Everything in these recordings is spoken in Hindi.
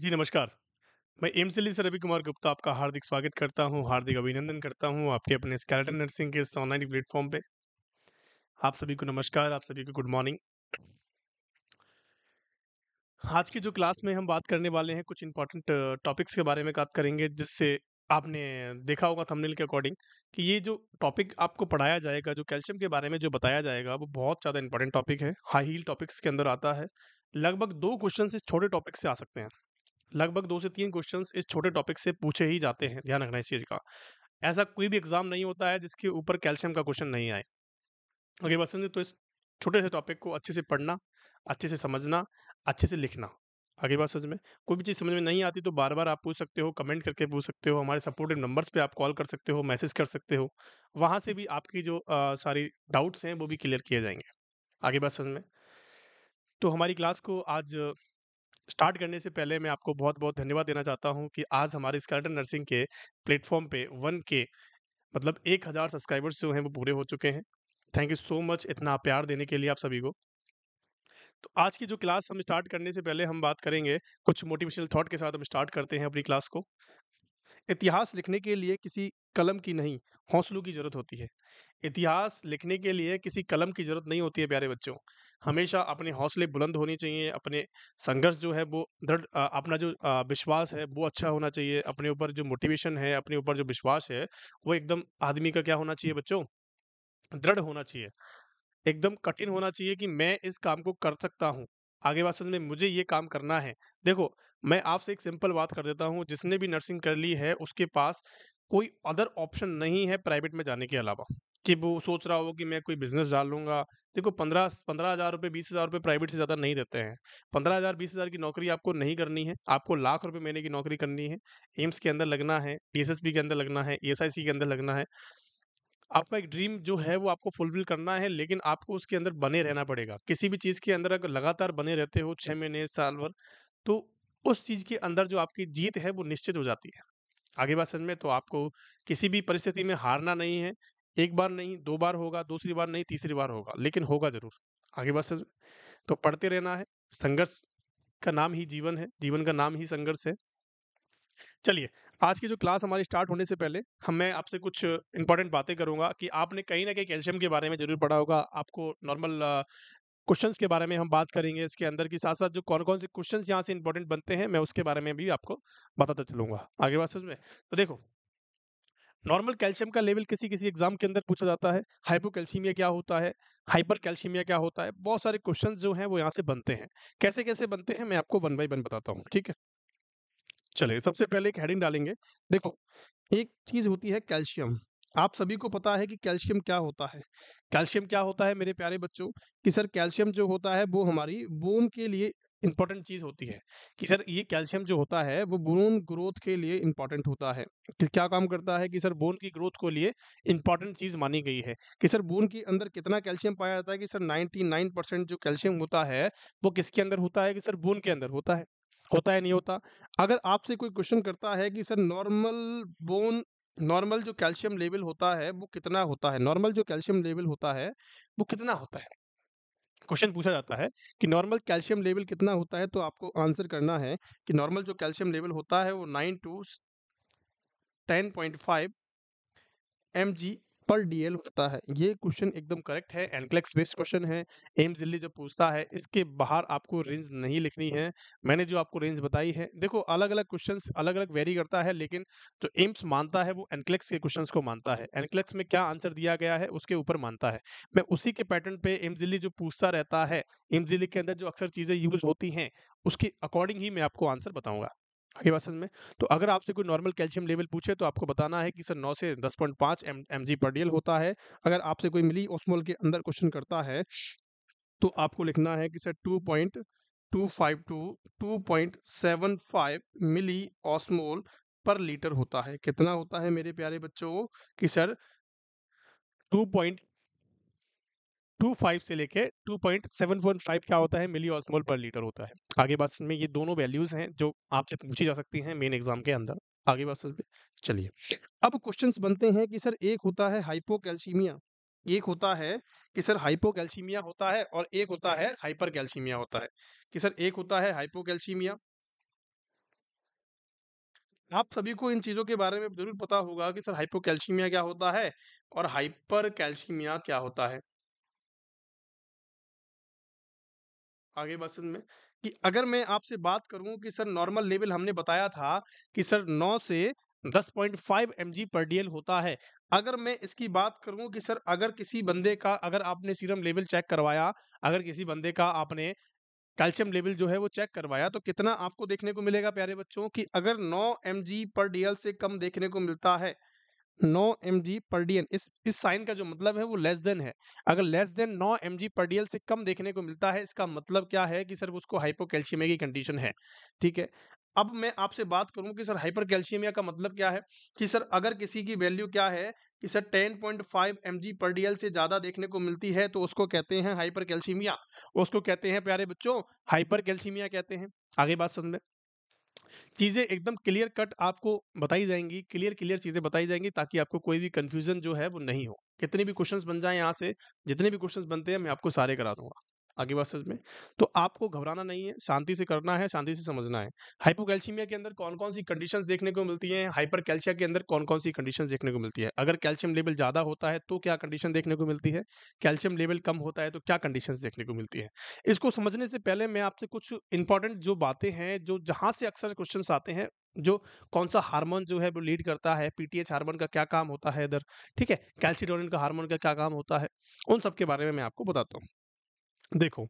जी नमस्कार। मैं एम्स दिल्ली से रवि कुमार गुप्ता आपका हार्दिक स्वागत करता हूँ, हार्दिक अभिनंदन करता हूँ आपके अपने स्केलेटन नर्सिंग के इस ऑनलाइन प्लेटफ़ॉर्म पे। आप सभी को नमस्कार, आप सभी को गुड मॉर्निंग। आज की जो क्लास में हम बात करने वाले हैं कुछ इंपॉर्टेंट टॉपिक्स के बारे में बात करेंगे जिससे आपने देखा होगा थंबनेल के अकॉर्डिंग कि ये जो टॉपिक आपको पढ़ाया जाएगा, जो कैल्शियम के बारे में जो बताया जाएगा वो बहुत ज़्यादा इम्पोर्टेंट टॉपिक है, हाई हील टॉपिक्स के अंदर आता है। लगभग दो क्वेश्चन इस छोटे टॉपिक से आ सकते हैं। लगभग दो से तीन क्वेश्चन इस छोटे टॉपिक से पूछे ही जाते हैं ध्यान रखना इस चीज़ का ऐसा कोई भी एग्जाम नहीं होता है जिसके ऊपर कैल्शियम का क्वेश्चन नहीं आए ओके बस तो इस छोटे से टॉपिक को अच्छे से पढ़ना अच्छे से समझना अच्छे से लिखना आगे बात समझ में कोई भी चीज़ समझ में नहीं आती तो बार बार आप पूछ सकते हो कमेंट करके पूछ सकते हो हमारे सपोर्टिव नंबर्स पे आप कॉल कर सकते हो मैसेज कर सकते हो वहाँ से भी आपकी जो आ, सारी डाउट्स हैं वो भी क्लियर किए जाएंगे आगे बात समझ में तो हमारी क्लास को आज स्टार्ट करने से पहले मैं आपको बहुत बहुत धन्यवाद देना चाहता हूँ कि आज हमारे स्कर्टन नर्सिंग के प्लेटफॉर्म पे वन के मतलब एक हज़ार सब्सक्राइबर्स जो हैं वो पूरे हो चुके हैं थैंक यू सो मच इतना प्यार देने के लिए आप सभी को तो आज की जो क्लास हम स्टार्ट करने से पहले हम बात करेंगे कुछ मोटिवेशनल थॉट के साथ हम स्टार्ट करते हैं अपनी क्लास को इतिहास लिखने के लिए किसी कलम की नहीं हौसलों की जरूरत होती है इतिहास लिखने के लिए किसी कलम की जरूरत नहीं होती है प्यारे बच्चों हमेशा अपने हौसले बुलंद होने चाहिए अपने संघर्ष जो है वो दृढ़ अपना जो विश्वास है वो अच्छा होना चाहिए अपने ऊपर जो मोटिवेशन है अपने ऊपर जो विश्वास है वो एकदम आदमी का क्या होना चाहिए बच्चों दृढ़ होना चाहिए एकदम कठिन होना चाहिए कि मैं इस काम को कर सकता हूँ आगे वास्तव में मुझे ये काम करना है देखो मैं आपसे एक सिंपल बात कर देता हूँ जिसने भी नर्सिंग कर ली है उसके पास कोई अदर ऑप्शन नहीं है प्राइवेट में जाने के अलावा कि वो सोच रहा हो कि मैं कोई बिजनेस डाल लूंगा देखो पंद्रह पंद्रह हज़ार रुपये बीस हज़ार रुपये प्राइवेट से ज़्यादा नहीं देते हैं पंद्रह हज़ार बीस हज़ार की नौकरी आपको नहीं करनी है आपको लाख रुपये महीने की नौकरी करनी है एम्स के अंदर लगना है डी के अंदर लगना है ई के अंदर लगना है आपका एक ड्रीम जो है वो आपको फुलफिल करना है लेकिन आपको उसके अंदर बने रहना पड़ेगा किसी भी चीज़ के अंदर अगर लगातार बने रहते हो छः महीने साल भर तो उस चीज़ के अंदर जो आपकी जीत है वो निश्चित हो जाती है आगे बात समझ में तो आपको किसी भी परिस्थिति में हारना नहीं है एक बार नहीं दो बार होगा दूसरी बार नहीं तीसरी बार होगा लेकिन होगा ज़रूर आगे बात समझ में तो पढ़ते रहना है संघर्ष का नाम ही जीवन है जीवन का नाम ही संघर्ष है चलिए आज की जो क्लास हमारी स्टार्ट होने से पहले हम मैं आपसे कुछ इंपॉर्टेंट बातें करूंगा कि आपने कहीं ना कहीं कैल्शियम के बारे में जरूर पढ़ा होगा आपको नॉर्मल क्वेश्चन के बारे में हम बात करेंगे इसके अंदर की साथ साथ जो कौन कौन से क्वेश्चन यहाँ से इंपॉर्टेंट बनते हैं मैं उसके बारे में भी आपको बताता चलूंगा आगे बात समझ में तो देखो नॉर्मल कैल्शियम का लेवल किसी किसी एग्जाम के अंदर पूछा जाता है हाइपो क्या होता है हाइपर कैल्शियमिया क्या होता है बहुत सारे क्वेश्चन जो हैं वो यहाँ से बनते हैं कैसे कैसे बनते हैं मैं आपको वन बाई वन बताता हूँ ठीक है चलिए सबसे पहले एक हेडिंग डालेंगे देखो एक चीज होती है कैल्शियम आप सभी को पता है कि कैल्शियम क्या होता है कैल्शियम क्या होता है मेरे प्यारे बच्चों कि सर कैल्शियम जो होता है वो हमारी बोन के लिए इंपॉर्टेंट चीज़ होती है कि सर ये कैल्शियम जो होता है वो बोन ग्रोथ के लिए इंपॉर्टेंट होता है कि क्या काम करता है कि सर बोन की ग्रोथ को लिए इंपॉर्टेंट चीज़ मानी गई है कि सर बोन के अंदर कितना कैल्शियम पाया जाता है कि सर 99 परसेंट जो कैल्शियम होता है वो किसके अंदर होता है कि सर बोन के अंदर होता है होता है नहीं होता अगर आपसे कोई क्वेश्चन करता है कि सर नॉर्मल बोन नॉर्मल जो कैल्शियम लेवल होता है वो कितना होता है नॉर्मल जो कैल्शियम लेवल होता है वो कितना होता है क्वेश्चन पूछा जाता है कि नॉर्मल कैल्शियम लेवल कितना होता है तो आपको आंसर करना है कि नॉर्मल जो कैल्शियम लेवल होता है वो nine to ten point five m ji per DL होता है ये क्वेश्चन एकदम करेक्ट है एनक्लेक्स बेस्ड क्वेश्चन है एम्स दिल्ली जब पूछता है इसके बाहर आपको रेंज नहीं लिखनी है मैंने जो आपको रेंज बताई है देखो अलग अलग क्वेश्चन अलग अलग वेरी करता है लेकिन जो एम्स मानता है वो एनक्लेक्स के क्वेश्चन को मानता है एनक्लेक्स में क्या आंसर दिया गया है उसके ऊपर मानता है मैं उसी के पैटर्न पे एम्स दिल्ली जो पूछता रहता है एम्स दिल्ली के अंदर जो अक्सर चीज़ें यूज होती हैं उसके अकॉर्डिंग ही मैं आपको आंसर बताऊंगा आगे बात समझ में तो अगर आपसे कोई नॉर्मल कैल्शियम लेवल पूछे तो आपको बताना है कि सर 9 से 10.5 पॉइंट पाँच एम पर डीएल होता है अगर आपसे कोई मिली ओसमोल के अंदर क्वेश्चन करता है तो आपको लिखना है कि sir 2.252 point two milli osmol per litre होता है कितना होता है मेरे प्यारे बच्चों कि सर टू से लेके टू पॉइंट सेवन फाइव क्या होता है मिली ऑस्मोल पर लीटर होता है आगे बात में ये दोनों वैल्यूज हैं जो आपसे पूछी जा सकती हैं मेन एग्जाम के अंदर आगे बात चलिए अब क्वेश्चन बनते हैं कि सर एक होता है हाइपो एक होता है कि सर हाइपो होता है और एक होता है हाइपर होता है कि सर एक होता है हाइपो आप सभी को इन चीज़ों के बारे में जरूर पता होगा कि सर हाइपो क्या होता है और हाइपर क्या होता है आगे बसंत में कि अगर मैं आपसे बात करूं कि सर नॉर्मल लेवल हमने बताया था कि सर 9 से 10.5 पॉइंट पर डीएल होता है अगर मैं इसकी बात करूं कि सर अगर किसी बंदे का अगर आपने सीरम लेवल चेक करवाया अगर किसी बंदे का आपने कैल्शियम लेवल जो है वो चेक करवाया तो कितना आपको देखने को मिलेगा प्यारे बच्चों कि अगर 9 एम पर डीएल से कम देखने को मिलता है नौ एम जी पर डी एन इस साइन का जो मतलब है वो लेस देन है अगर लेस देन नौ एम जी पर डी एल से कम देखने को मिलता है इसका मतलब क्या है कि सर उसको हाइपोकैल्शियमिया की कंडीशन है ठीक है अब मैं आपसे बात करूं कि सर हाइपर कैल्शियमिया का मतलब क्या है कि सर अगर किसी की वैल्यू क्या है कि सर 10.5 पॉइंट पर डीएल से ज़्यादा देखने को मिलती है तो उसको कहते हैं हाइपर कैल्शियमिया उसको कहते हैं प्यारे बच्चों हाइपर कैल्शियमिया कहते हैं आगे बात सुन लें चीज़ें एकदम क्लियर कट आपको बताई जाएंगी क्लियर क्लियर चीज़ें बताई जाएंगी ताकि आपको कोई भी कन्फ्यूज़न जो है वो नहीं हो कितने भी क्वेश्चंस बन जाएं यहाँ से जितने भी क्वेश्चंस बनते हैं मैं आपको सारे करा दूंगा आगे बात समझ में तो आपको घबराना नहीं है शांति से करना है शांति से समझना है हाइपोकैल्शियमिया के अंदर कौन कौन सी कंडीशन देखने को मिलती है हाइपर कैल्शिया के अंदर कौन कौन सी कंडीशन देखने को मिलती है अगर कैल्शियम लेवल ज़्यादा होता है तो क्या कंडीशन देखने को मिलती है कैल्शियम लेवल कम होता है तो क्या कंडीशन देखने को मिलती है इसको समझने से पहले मैं आपसे कुछ इंपॉर्टेंट जो बातें हैं जो जहाँ से अक्सर क्वेश्चन आते हैं जो कौन सा हार्मोन जो है वो लीड करता है पीटीएच हार्मोन का क्या काम होता है इधर ठीक है कैल्सिडोनिन का हार्मोन का क्या काम होता है उन सब के बारे में मैं आपको बताता हूँ देखो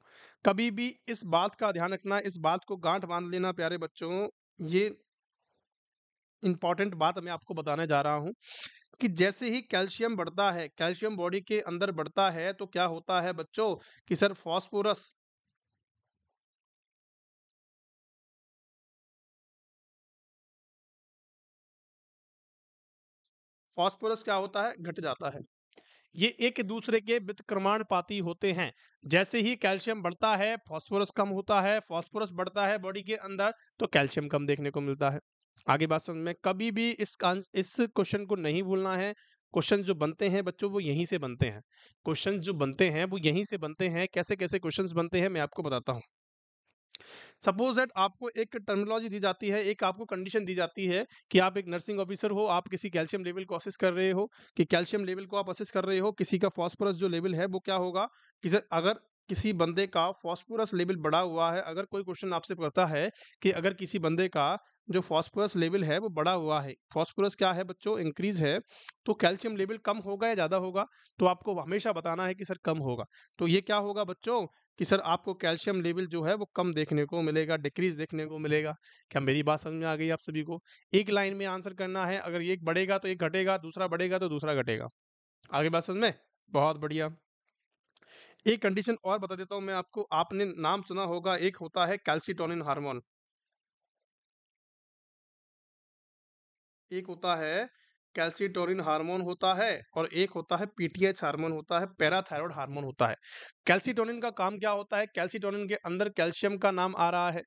कभी भी इस बात का ध्यान रखना इस बात को गांठ बांध लेना प्यारे बच्चों ये इंपॉर्टेंट बात मैं आपको बताने जा रहा हूं कि जैसे ही कैल्शियम बढ़ता है कैल्शियम बॉडी के अंदर बढ़ता है तो क्या होता है बच्चों कि सर फॉस्फोरस फॉस्फोरस क्या होता है घट जाता है ये एक दूसरे के व्यतिक्रमण पाती होते हैं जैसे ही कैल्शियम बढ़ता है फॉस्फोरस कम होता है फॉस्फोरस बढ़ता है बॉडी के अंदर तो कैल्शियम कम देखने को मिलता है आगे बात समझ में कभी भी इस इस क्वेश्चन को नहीं भूलना है क्वेश्चन जो बनते हैं बच्चों वो यहीं से बनते हैं क्वेश्चन जो बनते हैं वो यहीं से बनते हैं कैसे कैसे क्वेश्चन बनते हैं मैं आपको बताता हूँ सपोज दैट आपको एक टर्मिनोलॉजी दी जाती है एक आपको कंडीशन दी जाती है कि आप एक नर्सिंग ऑफिसर हो आप किसी कैल्शियम लेवल को असेस कर रहे हो कि कैल्शियम लेवल को आप असेस कर रहे हो किसी का फॉस्फोरस जो लेवल है वो क्या होगा कि अगर किसी बंदे का फॉस्फोरस लेवल बढ़ा हुआ है अगर कोई क्वेश्चन आपसे करता है कि अगर किसी बंदे का जो फॉस्फोरस लेवल है वो बढ़ा हुआ है फॉस्फोरस क्या है बच्चों इंक्रीज है तो कैल्शियम लेवल कम होगा या ज़्यादा होगा तो आपको हमेशा बताना है कि सर कम होगा तो ये क्या होगा बच्चों कि सर आपको कैल्शियम लेवल जो है वो कम देखने को मिलेगा डिक्रीज देखने को मिलेगा क्या मेरी बात समझ में आ गई आप सभी को एक लाइन में आंसर करना है अगर एक बढ़ेगा तो एक घटेगा दूसरा बढ़ेगा तो दूसरा घटेगा आगे बात समझ में बहुत बढ़िया एक कंडीशन और बता देता हूँ मैं आपको आपने नाम सुना होगा एक होता है कैल्सिटोनिन हार्मोन एक होता है कैल्सिटोरिन हार्मोन होता है और एक होता है पीटीएच हार्मोन होता है पैराथायरॉयड हार्मोन होता है कैल्सिटोनिन का काम क्या होता है कैल्सिटोनिन के अंदर कैल्शियम का नाम आ रहा है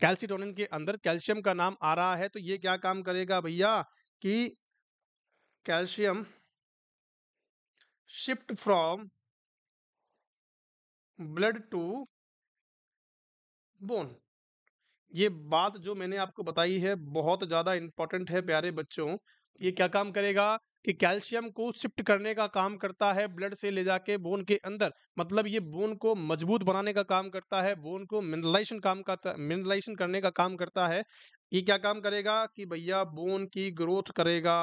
कैल्सिटोनिन के अंदर कैल्शियम का नाम आ रहा है तो ये क्या काम करेगा भैया कि calcium shift from blood to bone ये बात जो मैंने आपको बताई है बहुत ज़्यादा इंपॉर्टेंट है प्यारे बच्चों ये क्या काम करेगा कि कैल्शियम को शिफ्ट करने का काम करता है ब्लड से ले जाके बोन के अंदर मतलब ये बोन को मजबूत बनाने का काम करता है बोन को मिनरलाइजेशन काम का मिनरलाइजेशन करने का काम करता है ये क्या काम करेगा कि भैया बोन की ग्रोथ करेगा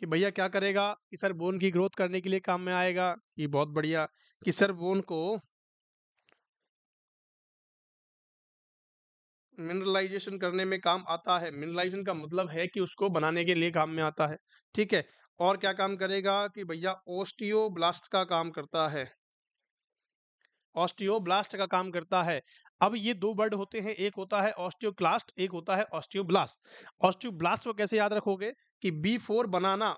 कि भैया क्या करेगा कि सर बोन की ग्रोथ करने के लिए काम में आएगा ये बहुत बढ़िया कि सर बोन को मिनरलाइजेशन करने में काम आता है मिनरलाइजेशन का मतलब है कि उसको बनाने के लिए काम में आता है ठीक है और क्या काम करेगा कि भैया ब्लास्ट का काम करता है ऑस्टियो ब्लास्ट का काम करता है अब ये दो वर्ड होते हैं एक होता है ऑस्टियोक्लास्ट एक होता है ऑस्टियोब्लास्ट ऑस्टियोब्लास्ट को कैसे याद रखोगे कि B four banana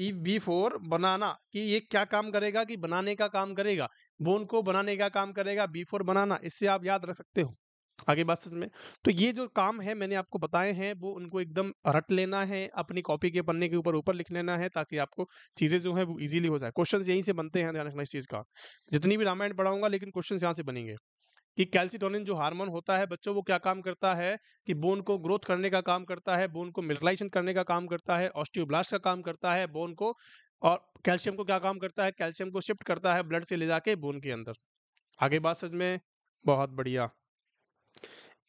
E B four banana कि ये क्या काम करेगा कि बनाने का काम करेगा बोन को बनाने का काम करेगा बी फोर बनाना इससे आप याद रख सकते हो आगे बात में तो ये जो काम है मैंने आपको बताए हैं वो उनको एकदम रट लेना है अपनी कॉपी के पन्ने के ऊपर ऊपर लिख लेना है ताकि आपको चीज़ें जो है वो इजीली हो जाए क्वेश्चन यहीं से बनते हैं ध्यान रखना इस चीज़ का जितनी भी रामायण पढ़ाऊंगा लेकिन क्वेश्चन यहाँ से बनेंगे कि कैल्सिटोनिन जो हार्मोन होता है बच्चों वो क्या काम करता है कि बोन को ग्रोथ करने का काम करता है बोन को मिल्कलाइजेशन करने का काम करता है ऑस्टियोब्लास्ट का काम करता है बोन को और कैल्शियम को क्या काम करता है कैल्शियम को शिफ्ट करता है ब्लड से ले जाके बोन के अंदर आगे बात सच में बहुत बढ़िया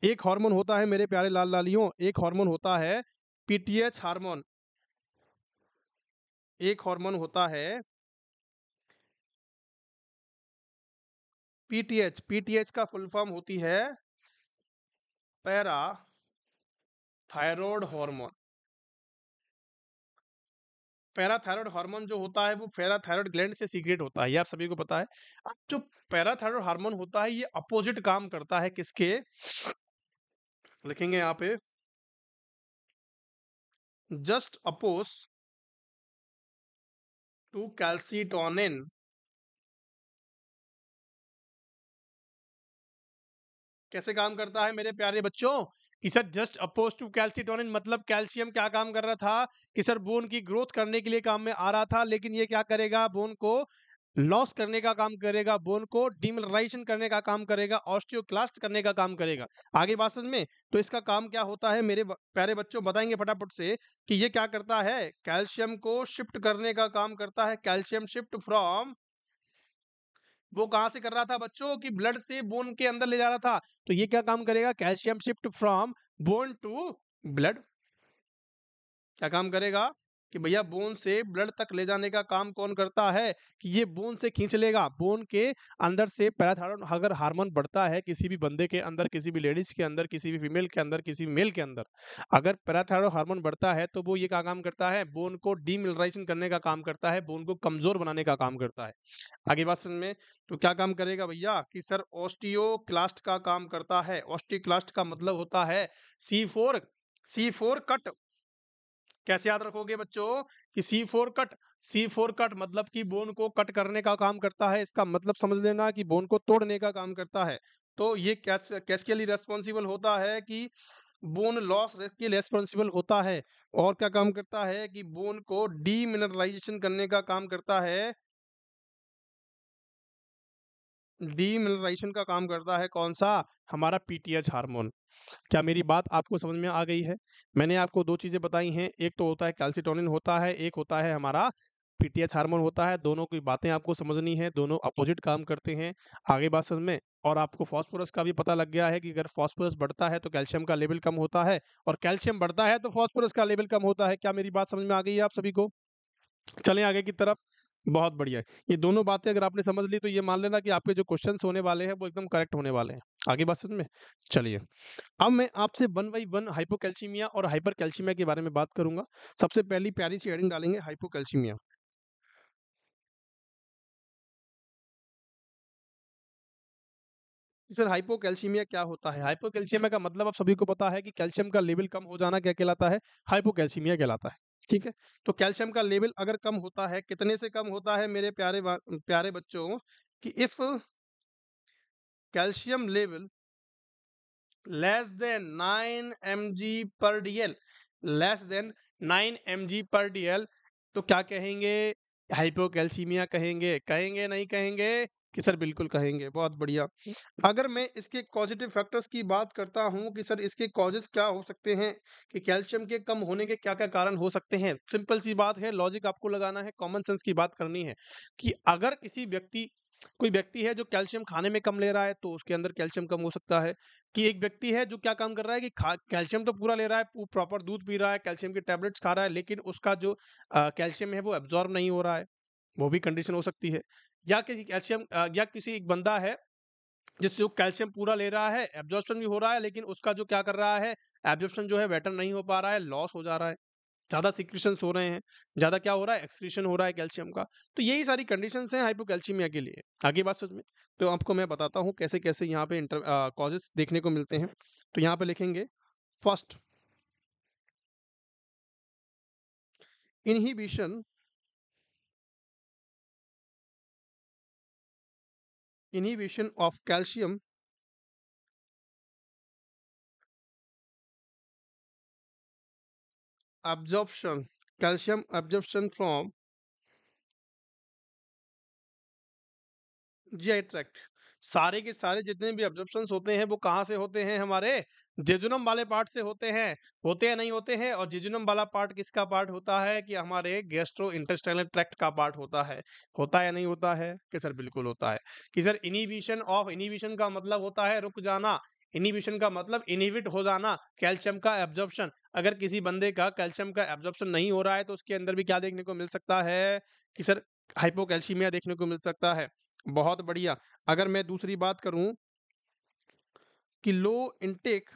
एक हार्मोन होता है मेरे प्यारे लाल लालियों एक हार्मोन होता है पीटीएच हार्मोन एक हार्मोन होता है पीटीएच पीटीएच का फुल फॉर्म होती है para thyroid hormone parathyroid hormone जो होता है वो पैराथायरॉयड ग्लैंड से सीक्रेट होता है ये आप सभी को पता है अब जो पैराथायरॉयड हार्मोन होता है ये अपोजिट काम करता है किसके लिखेंगे यहां पे जस्ट अपोज टू कैल्सिटोनिन कैसे काम करता है मेरे प्यारे बच्चों कि sir just suppose to calcitonin मतलब कैल्शियम क्या काम कर रहा था कि सर बोन की ग्रोथ करने के लिए काम में आ रहा था लेकिन ये क्या करेगा बोन को लॉस करने का काम करेगा बोन को डिमलराइजेशन करने का काम करेगा ऑस्टियोक्लास्ट करने का काम करेगा आगे बात समझ में तो इसका काम क्या होता है मेरे प्यारे बच्चों बताएंगे फटाफट से कि ये क्या करता है कैल्शियम को शिफ्ट करने का काम करता है कैल्शियम शिफ्ट फ्रॉम वो कहाँ से कर रहा था बच्चों की ब्लड से बोन के अंदर ले जा रहा था तो ये क्या काम करेगा calcium shift from bone to blood क्या काम करेगा कि भैया बोन से ब्लड तक ले जाने का काम कौन करता है कि ये बोन से खींच लेगा बोन के अंदर से पैराथायरॉन अगर हार्मोन बढ़ता है किसी भी बंदे के अंदर किसी भी लेडीज के अंदर किसी भी फीमेल के अंदर किसी भी मेल के अंदर अगर पैराथायरॉन हार्मोन बढ़ता है तो वो ये क्या काम करता है बोन को डीमिनरलाइजेशन करने का काम करता है बोन को कमजोर बनाने का काम करता है आगे बात सुन में तो क्या काम करेगा भैया कि सर ऑस्टियो का काम करता है ऑस्टियोक्लास्ट का मतलब होता है C for C for cut कैसे याद रखोगे बच्चों कि C for cut C for cut मतलब कि बोन को कट करने का काम करता है इसका मतलब समझ लेना कि बोन को तोड़ने का काम करता है तो ये कैस कैसके लिए रेस्पॉन्सिबल होता है कि बोन लॉस के रेस्पॉन्सिबल होता है और क्या काम करता है कि बोन को डीमिनरलाइजेशन करने का काम करता है डीमिनरलाइजेशन का काम करता है कौन सा हमारा पीटीएच हार्मोन क्या मेरी बात आपको समझ में आ गई है मैंने आपको दो चीज़ें बताई हैं एक तो होता है कैल्सिटोनिन होता है एक होता है हमारा पीटीएच हार्मोन होता है दोनों की बातें आपको समझनी है दोनों अपोजिट काम करते हैं आगे बात समझ में और आपको फास्फोरस का भी पता लग गया है कि अगर फास्फोरस बढ़ता है तो कैल्शियम का लेवल कम होता है और कैल्शियम बढ़ता है तो फास्फोरस का लेवल कम होता है क्या मेरी बात समझ में आ गई है आप सभी को चले आगे की तरफ बहुत बढ़िया ये दोनों बातें अगर आपने समझ ली तो ये मान लेना कि आपके जो क्वेश्चंस होने वाले हैं वो एकदम करेक्ट होने वाले हैं आगे बात समझ में चलिए अब मैं आपसे वन बाई वन हाइपोकैल्सीमिया और हाइपर के बारे में बात करूंगा सबसे पहली प्यारी सी हेडिंग डालेंगे हाइपोकैल्सीमिया सर हाइपोकैल्सीमिया क्या होता है हाइपोकैल्सीमिया का मतलब आप सभी को पता है कि कैल्शियम का लेवल कम हो जाना क्या कहलाता है हाइपोकैल्सीमिया कहलाता है ठीक है तो कैल्शियम का लेवल अगर कम होता है कितने से कम होता है मेरे प्यारे प्यारे बच्चों कि if calcium level less than nine M ji per DL less than nine M ji per DL तो क्या कहेंगे हाइपोकैल्सीमिया कहेंगे कहेंगे नहीं कहेंगे कि सर बिल्कुल कहेंगे बहुत बढ़िया अगर मैं इसके पॉजिटिव फैक्टर्स की बात करता हूँ कि सर इसके कॉजेज क्या हो सकते हैं कि कैल्शियम के कम होने के क्या क्या कारण हो सकते हैं सिंपल सी बात है लॉजिक आपको लगाना है कॉमन सेंस की बात करनी है कि अगर किसी व्यक्ति कोई व्यक्ति है जो कैल्शियम खाने में कम ले रहा है तो उसके अंदर कैल्शियम कम हो सकता है कि एक व्यक्ति है जो क्या काम कर रहा है कि कैल्शियम तो पूरा ले रहा है प्रॉपर दूध पी रहा है कैल्शियम के टैबलेट्स खा रहा है लेकिन उसका जो कैल्शियम है वो एब्जॉर्ब नहीं हो रहा है वो भी कंडीशन हो सकती है या किसी कैल्शियम या किसी एक बंदा है जिससे वो कैल्शियम पूरा ले रहा है एब्जॉर्प्शन भी हो रहा है लेकिन उसका जो क्या कर रहा है एब्जॉर्प्शन जो है बेटर नहीं हो पा रहा है लॉस हो जा रहा है ज़्यादा सिक्रीशंस हो रहे हैं ज़्यादा क्या हो रहा है एक्सक्रीशन हो रहा है कैल्शियम का तो यही सारी कंडीशंस हैं हाइपोकैल्शियमिया के लिए आगे बात समझ में तो आपको मैं बताता हूँ कैसे कैसे यहाँ पे इंटर कॉजेस देखने को मिलते हैं तो यहाँ पे लिखेंगे first inhibition inhibition of calcium absorption calcium absorption from GI tract सारे के सारे जितने भी ऑब्जर्वेशन होते हैं वो कहाँ से होते हैं हमारे जेजुनम वाले पार्ट से होते हैं होते हैं नहीं होते हैं और जेजुनम वाला पार्ट किसका पार्ट होता है कि हमारे गेस्ट्रो इंटेस्टाइनल ट्रैक्ट का पार्ट होता है होता या नहीं होता है कि सर बिल्कुल होता है कि सर इनिबिशन ऑफ इनिबिशन का मतलब होता है रुक जाना इनिबिशन का मतलब इनिविट हो जाना कैल्शियम का एब्जॉर्प्शन अगर किसी बंदे का कैल्शियम का एब्जॉर्प्शन नहीं हो रहा है तो उसके अंदर भी क्या देखने को मिल सकता है कि सर हाइपोकैल्शीमिया देखने को मिल सकता है बहुत बढ़िया अगर मैं दूसरी बात करूं कि लो इनटेक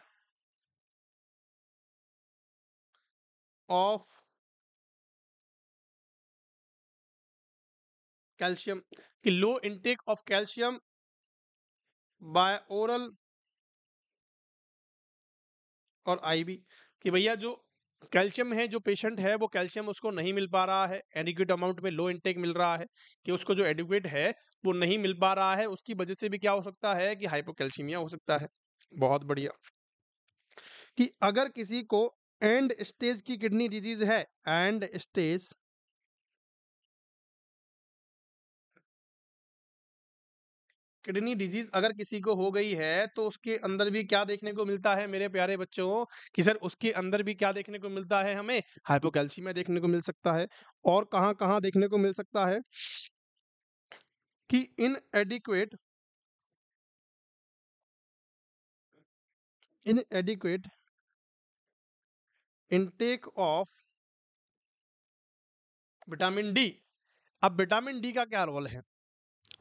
ऑफ कैल्शियम कि low intake of calcium by oral और आईबी कि भैया जो कैल्शियम है जो पेशेंट है वो कैल्शियम उसको नहीं मिल पा रहा है एडिक्यूट अमाउंट में लो इनटेक मिल रहा है कि उसको जो एडिक्यूट है वो नहीं मिल पा रहा है उसकी वजह से भी क्या हो सकता है कि हाइपोकैल्शिमिया हो सकता है बहुत बढ़िया कि अगर किसी को एंड स्टेज की किडनी डिजीज है एंड स्टेज किडनी डिजीज अगर किसी को हो गई है तो उसके अंदर भी क्या देखने को मिलता है मेरे प्यारे बच्चों कि सर उसके अंदर भी क्या देखने को मिलता है हमें हाइपोकैल्सीमिया देखने को मिल सकता है और कहाँ कहाँ देखने को मिल सकता है कि inadequate inadequate intake of vitamin D अब विटामिन डी का क्या रोल है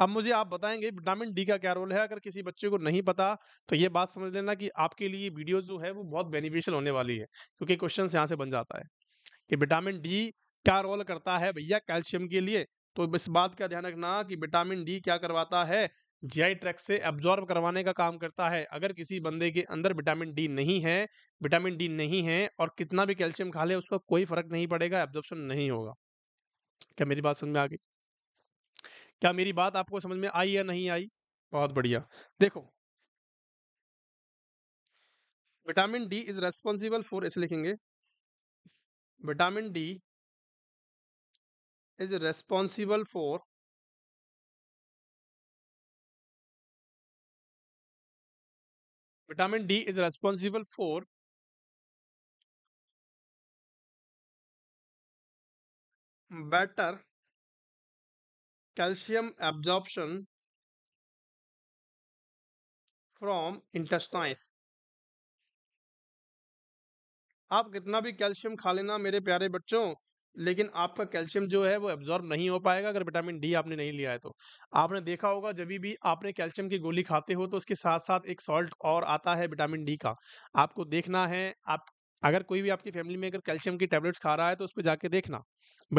अब मुझे आप बताएंगे विटामिन डी का क्या रोल है अगर किसी बच्चे को नहीं पता तो ये बात समझ लेना कि आपके लिए वीडियो जो है वो बहुत बेनिफिशियल होने वाली है क्योंकि क्वेश्चन यहाँ से बन जाता है कि विटामिन डी क्या रोल करता है भैया कैल्शियम के लिए तो इस बात का ध्यान रखना कि विटामिन डी क्या करवाता है जीआई ट्रैक से एब्जॉर्ब करवाने का काम करता है अगर किसी बंदे के अंदर विटामिन डी नहीं है विटामिन डी नहीं है और कितना भी कैल्शियम खा ले उसका कोई फर्क नहीं पड़ेगा एब्जॉर्बन नहीं होगा क्या मेरी बात समझ में आ गई क्या मेरी बात आपको समझ में आई या नहीं आई बहुत बढ़िया देखो vitamin D is responsible for इसे लिखेंगे vitamin D is responsible for vitamin D is responsible for better calcium absorption from intestine आप कितना भी कैल्शियम खा लेना मेरे प्यारे बच्चों लेकिन आपका कैल्शियम जो है वो एब्जॉर्ब नहीं हो पाएगा अगर विटामिन डी आपने नहीं लिया है तो आपने देखा होगा जब भी आपने कैल्शियम की गोली खाते हो तो उसके साथ साथ एक सॉल्ट और आता है विटामिन डी का आपको देखना है आप अगर कोई भी आपकी फैमिली में अगर कैल्शियम की टैबलेट्स खा रहा है तो उस पर जाके देखना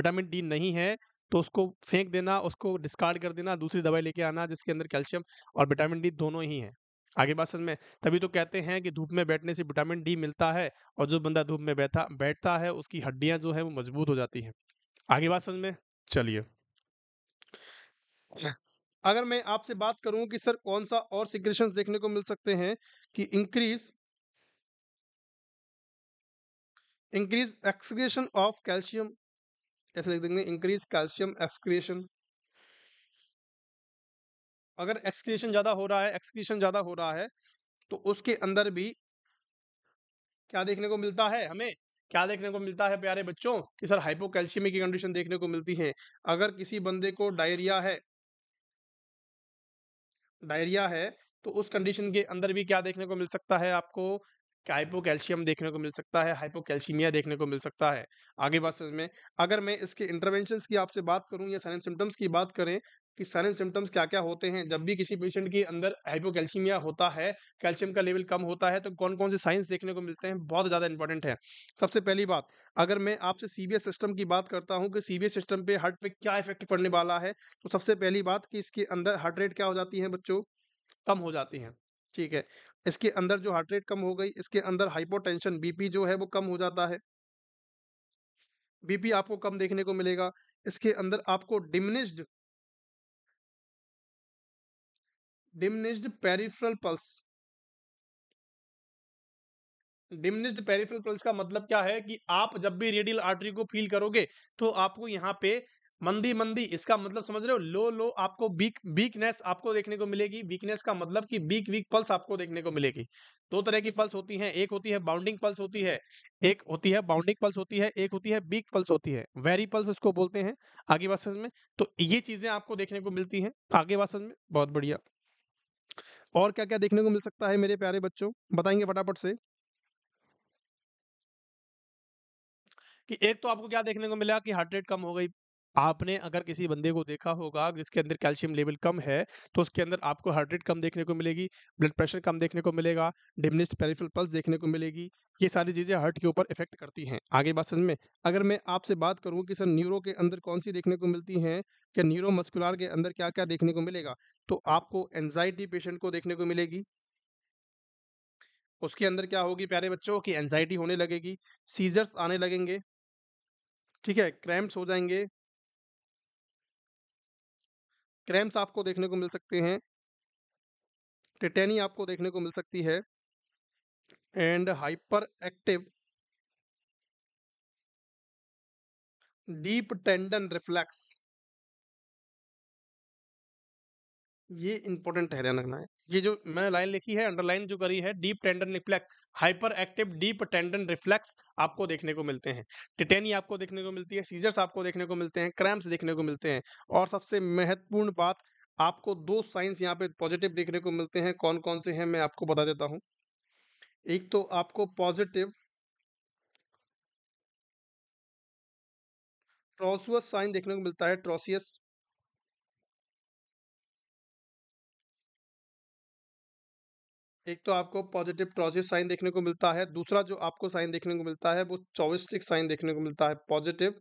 विटामिन डी नहीं है तो उसको फेंक देना उसको डिस्कार्ड कर देना दूसरी दवाई लेके आना जिसके अंदर कैल्शियम और विटामिन डी दोनों ही हैं आगे बात समझ में तभी तो कहते हैं कि धूप में बैठने से विटामिन डी मिलता है और जो बंदा धूप में बैठा बैठता है उसकी हड्डियां जो है वो मजबूत हो जाती हैं आगे बात समझ में चलिए अगर मैं आपसे बात करूं कि सर कौन सा और सिक्रेशन देखने को मिल सकते हैं कि increase increase excretion of calcium ऐसे लिख देंगे इंक्रीज कैल्शियम एक्सक्रिएशन अगर एक्सक्रिएशन ज़्यादा हो रहा है एक्सक्रिएशन ज़्यादा हो रहा है तो उसके अंदर भी क्या देखने को मिलता है हमें क्या देखने को मिलता है प्यारे बच्चों कि सर हाइपोकैल्शियमी की कंडीशन देखने को मिलती है अगर किसी बंदे को डायरिया है डायरिया है तो उस कंडीशन के अंदर भी क्या देखने को मिल सकता है आपको हाइपोकैल्शियम देखने को मिल सकता है हाइपोकैल्शीमिया देखने को मिल सकता है आगे बात समझ में अगर मैं इसके इंटरवेंशन की आपसे बात करूँ या साइन सिम्टम्स की बात करें कि साइन सिम्टम्स क्या क्या होते हैं जब भी किसी पेशेंट के अंदर हाइपोकैल्शीमिया होता है कैल्शियम का लेवल कम होता है तो कौन कौन से साइंस देखने को मिलते हैं बहुत ज़्यादा इंपॉर्टेंट है सबसे पहली बात अगर मैं आपसे सीबीएस सिस्टम की बात करता हूँ कि सीबीएस सिस्टम पर हार्ट पे क्या इफेक्ट पड़ने वाला है तो सबसे पहली बात कि इसके अंदर हार्ट रेट क्या हो जाती है बच्चों कम हो जाती हैं ठीक है इसके अंदर जो हार्ट रेट कम हो गई इसके अंदर हाइपोटेंशन बीपी जो है वो कम हो जाता है बीपी आपको कम देखने को मिलेगा इसके अंदर आपको diminished diminished peripheral pulse diminished peripheral pulse का मतलब क्या है कि आप जब भी रेडियल आर्टरी को फील करोगे तो आपको यहाँ पे मंदी मंदी इसका मतलब समझ रहे हो लो लो आपको वीक वीकनेस आपको देखने को मिलेगी वीकनेस का मतलब कि वीक वीक पल्स आपको देखने को मिलेगी दो तरह की पल्स होती है एक होती है बाउंडिंग पल्स होती है एक होती है बाउंडिंग पल्स होती है एक होती है वीक पल्स होती है वेरी पल्स इसको बोलते हैं आगे वासन में तो ये चीजें आपको देखने को मिलती है आगे वासन में बहुत बढ़िया और क्या क्या देखने को मिल सकता है मेरे प्यारे बच्चों बताएंगे फटाफट से कि एक तो आपको क्या देखने को मिला कि हार्ट रेट कम हो गई आपने अगर किसी बंदे को देखा होगा जिसके अंदर कैल्शियम लेवल कम है तो उसके अंदर आपको हार्ट रेट कम देखने को मिलेगी ब्लड प्रेशर कम देखने को मिलेगा डिमनिस्ट पेरिफल पल्स देखने को मिलेगी ये सारी चीज़ें हार्ट के ऊपर इफेक्ट करती हैं आगे बात समझ में अगर मैं आपसे बात करूँ कि सर न्यूरो के अंदर कौन सी देखने को मिलती हैं क्या न्यूरो मस्कुलर के अंदर क्या क्या देखने को मिलेगा तो आपको एनजाइटी पेशेंट को देखने को मिलेगी उसके अंदर क्या होगी प्यारे बच्चों की एनजाइटी होने लगेगी सीजर्स आने लगेंगे ठीक है क्रैम्प्स हो जाएंगे क्रैम्स आपको देखने को मिल सकते हैं टिटेनी आपको देखने को मिल सकती है and hyper active deep tendon reflex ये इंपॉर्टेंट है ध्यान रखना है ये जो मैंने लाइन लिखी है अंडरलाइन जो करी है deep tendon reflex hyper active deep tendon reflex आपको देखने को मिलते हैं टिटेनी आपको देखने को मिलती है सीजर्स आपको देखने को मिलते हैं क्रैम्प्स देखने को मिलते हैं और सबसे महत्वपूर्ण बात आपको दो साइंस यहाँ पे पॉजिटिव देखने को मिलते हैं कौन कौन से हैं मैं आपको बता देता हूँ एक तो आपको पॉजिटिव ट्रोसुअस साइन देखने को मिलता है ट्रोसियस एक तो आपको पॉजिटिव ट्रॉजिस साइन देखने को मिलता है दूसरा जो आपको साइन देखने को मिलता है वो चौविस्टिक साइन देखने को मिलता है पॉजिटिव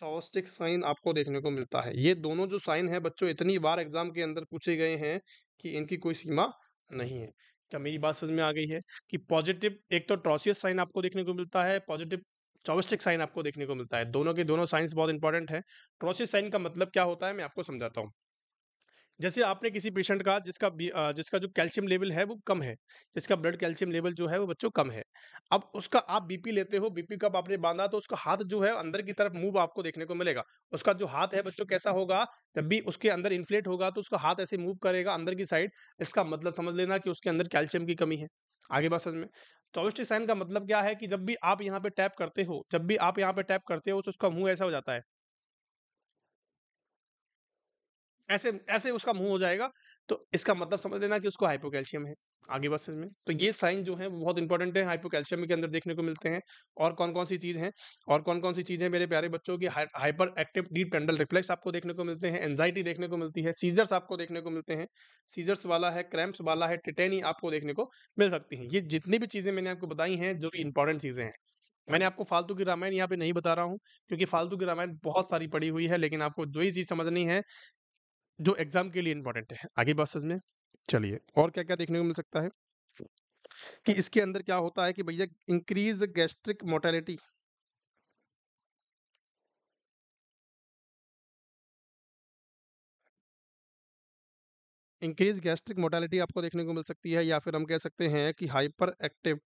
चौविस्टिक साइन आपको देखने को मिलता है ये दोनों जो साइन है बच्चों इतनी बार एग्जाम के अंदर पूछे गए हैं कि इनकी कोई सीमा नहीं है क्या मेरी बात समझ में आ गई है कि पॉजिटिव एक तो ट्रॉसियस साइन आपको देखने को मिलता है पॉजिटिव चौविस्टिक साइन आपको देखने को मिलता है दोनों के दोनों साइंस बहुत इंपॉर्टेंट है ट्रॉसियस साइन का मतलब क्या होता है मैं आपको समझाता हूँ जैसे आपने किसी पेशेंट का जिसका जिसका जो कैल्शियम लेवल है वो कम है जिसका ब्लड कैल्शियम लेवल जो है वो बच्चों कम है अब उसका आप बीपी लेते हो बीपी कब आपने बांधा तो उसका हाथ जो है अंदर की तरफ मूव आपको देखने को मिलेगा उसका जो हाथ है बच्चों कैसा होगा जब भी उसके अंदर इन्फ्लेट होगा तो उसका हाथ ऐसे मूव करेगा अंदर की साइड इसका मतलब समझ लेना कि उसके अंदर कैल्शियम की कमी है आगे बात समझ में टॉइस्टिक तो साइन का मतलब क्या है कि जब भी आप यहाँ पे टैप करते हो जब भी आप यहाँ पे टैप करते हो तो उसका मुंह ऐसा हो जाता है ऐसे ऐसे उसका मुंह हो जाएगा तो इसका मतलब समझ लेना कि उसको हाइपोकैल्शियम है आगे बस में तो ये साइन जो है वो बहुत इंपॉर्टेंट है हाइपोकैल्शियम के अंदर देखने को मिलते हैं और कौन कौन सी चीज़ हैं और कौन कौन सी चीज़ें मेरे प्यारे बच्चों की hyper active deep tendon reflex आपको देखने को मिलते हैं एनजाइटी देखने को मिलती है सीजर्स आपको देखने को मिलते हैं सीजर्स वाला है क्रैम्प्स वाला है टिटेनी आपको देखने को मिल सकती है ये जितनी भी चीज़ें मैंने आपको बताई हैं जो कि इंपॉर्टेंट चीज़ें हैं मैंने आपको फालतू की रामायण यहाँ पे नहीं बता रहा हूँ क्योंकि फालतू की रामायण बहुत सारी पड़ी हुई है लेकिन आपको जो ही चीज़ समझनी है जो एग्जाम के लिए इंपॉर्टेंट है आगे बात समझ में चलिए और क्या क्या देखने को मिल सकता है कि इसके अंदर क्या होता है कि भैया increase gastric mortality increase gastric mortality आपको देखने को मिल सकती है या फिर हम कह सकते हैं कि हाइपर एक्टिव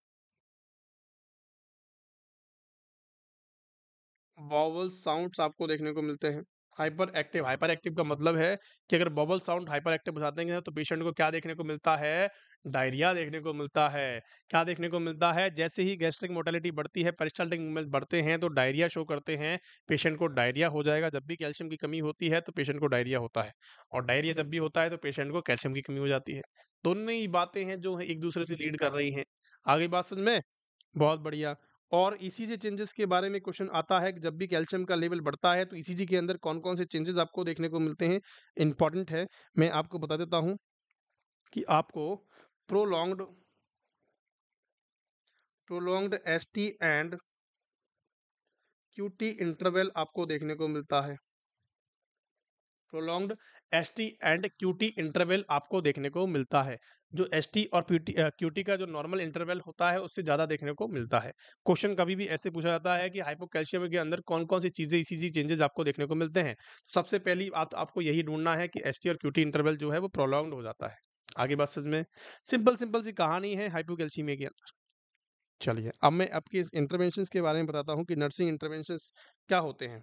वॉवल साउंड्स आपको देखने को मिलते हैं हाइपर एक्टिव हाइपर एक्टिव का मतलब है कि अगर बबल साउंड हाइपर एक्टिव बजा हैं तो पेशेंट को क्या देखने को मिलता है डायरिया देखने को मिलता है क्या देखने को मिलता है जैसे ही गैस्ट्रिक मोटेलिटी बढ़ती है पेरिस्टाल्टिक मूवमेंट बढ़ते हैं तो डायरिया शो करते हैं पेशेंट को डायरिया हो जाएगा जब भी कैल्शियम की कमी होती है तो पेशेंट को डायरिया होता है और डायरिया जब भी होता है तो पेशेंट को कैल्शियम की कमी हो जाती है दोनों ही बातें हैं जो एक दूसरे से लीड कर रही हैं आगे बात समझ में बहुत बढ़िया और ईसीजी चेंजेस के बारे में क्वेश्चन आता है कि जब भी कैल्शियम का लेवल बढ़ता है तो ई के अंदर कौन कौन से चेंजेस आपको देखने को मिलते हैं इंपॉर्टेंट है मैं आपको बता देता हूं कि आपको prolonged prolonged ST and QT interval आपको देखने को मिलता है prolonged T and QT interval आपको देखने को मिलता है जो एस टी और क्यू टी का जो नॉर्मल इंटरवल होता है उससे ज़्यादा देखने को मिलता है क्वेश्चन कभी भी ऐसे पूछा जाता है कि हाइपोकैल्शियम के अंदर कौन कौन सी चीज़ें इसी चेंजेस आपको देखने को मिलते हैं तो सबसे पहली बात आपको यही ढूंढना है कि एस और क्यू इंटरवल जो है वो प्रोलॉन्ग हो जाता है आगे बस समझ में सिंपल सिंपल सी कहानी है हाइपोकैल्शियमिया के अंदर चलिए अब मैं आपके इंटरवेंशन के बारे में बताता हूँ कि नर्सिंग इंटरवेंशन क्या होते हैं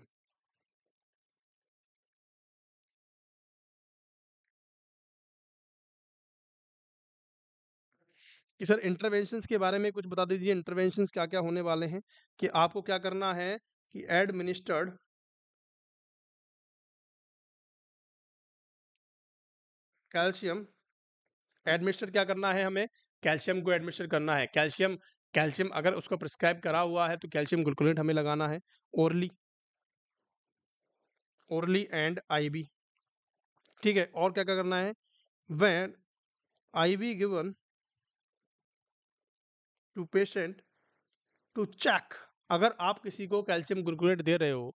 कि सर इंटरवेंशंस के बारे में कुछ बता दीजिए इंटरवेंशंस क्या क्या होने वाले हैं कि आपको क्या करना है कि एडमिनिस्टर्ड कैल्शियम एडमिनिस्टर क्या करना है हमें कैल्शियम को एडमिनिस्टर करना है कैल्शियम कैल्शियम अगर उसको प्रिस्क्राइब करा हुआ है तो कैल्शियम ग्लूकोनेट हमें लगाना है ओरली ओरली एंड आईवी ठीक है और क्या क्या करना है when IV given to patient to check अगर आप किसी को कैल्शियम ग्लूकोनेट दे रहे हो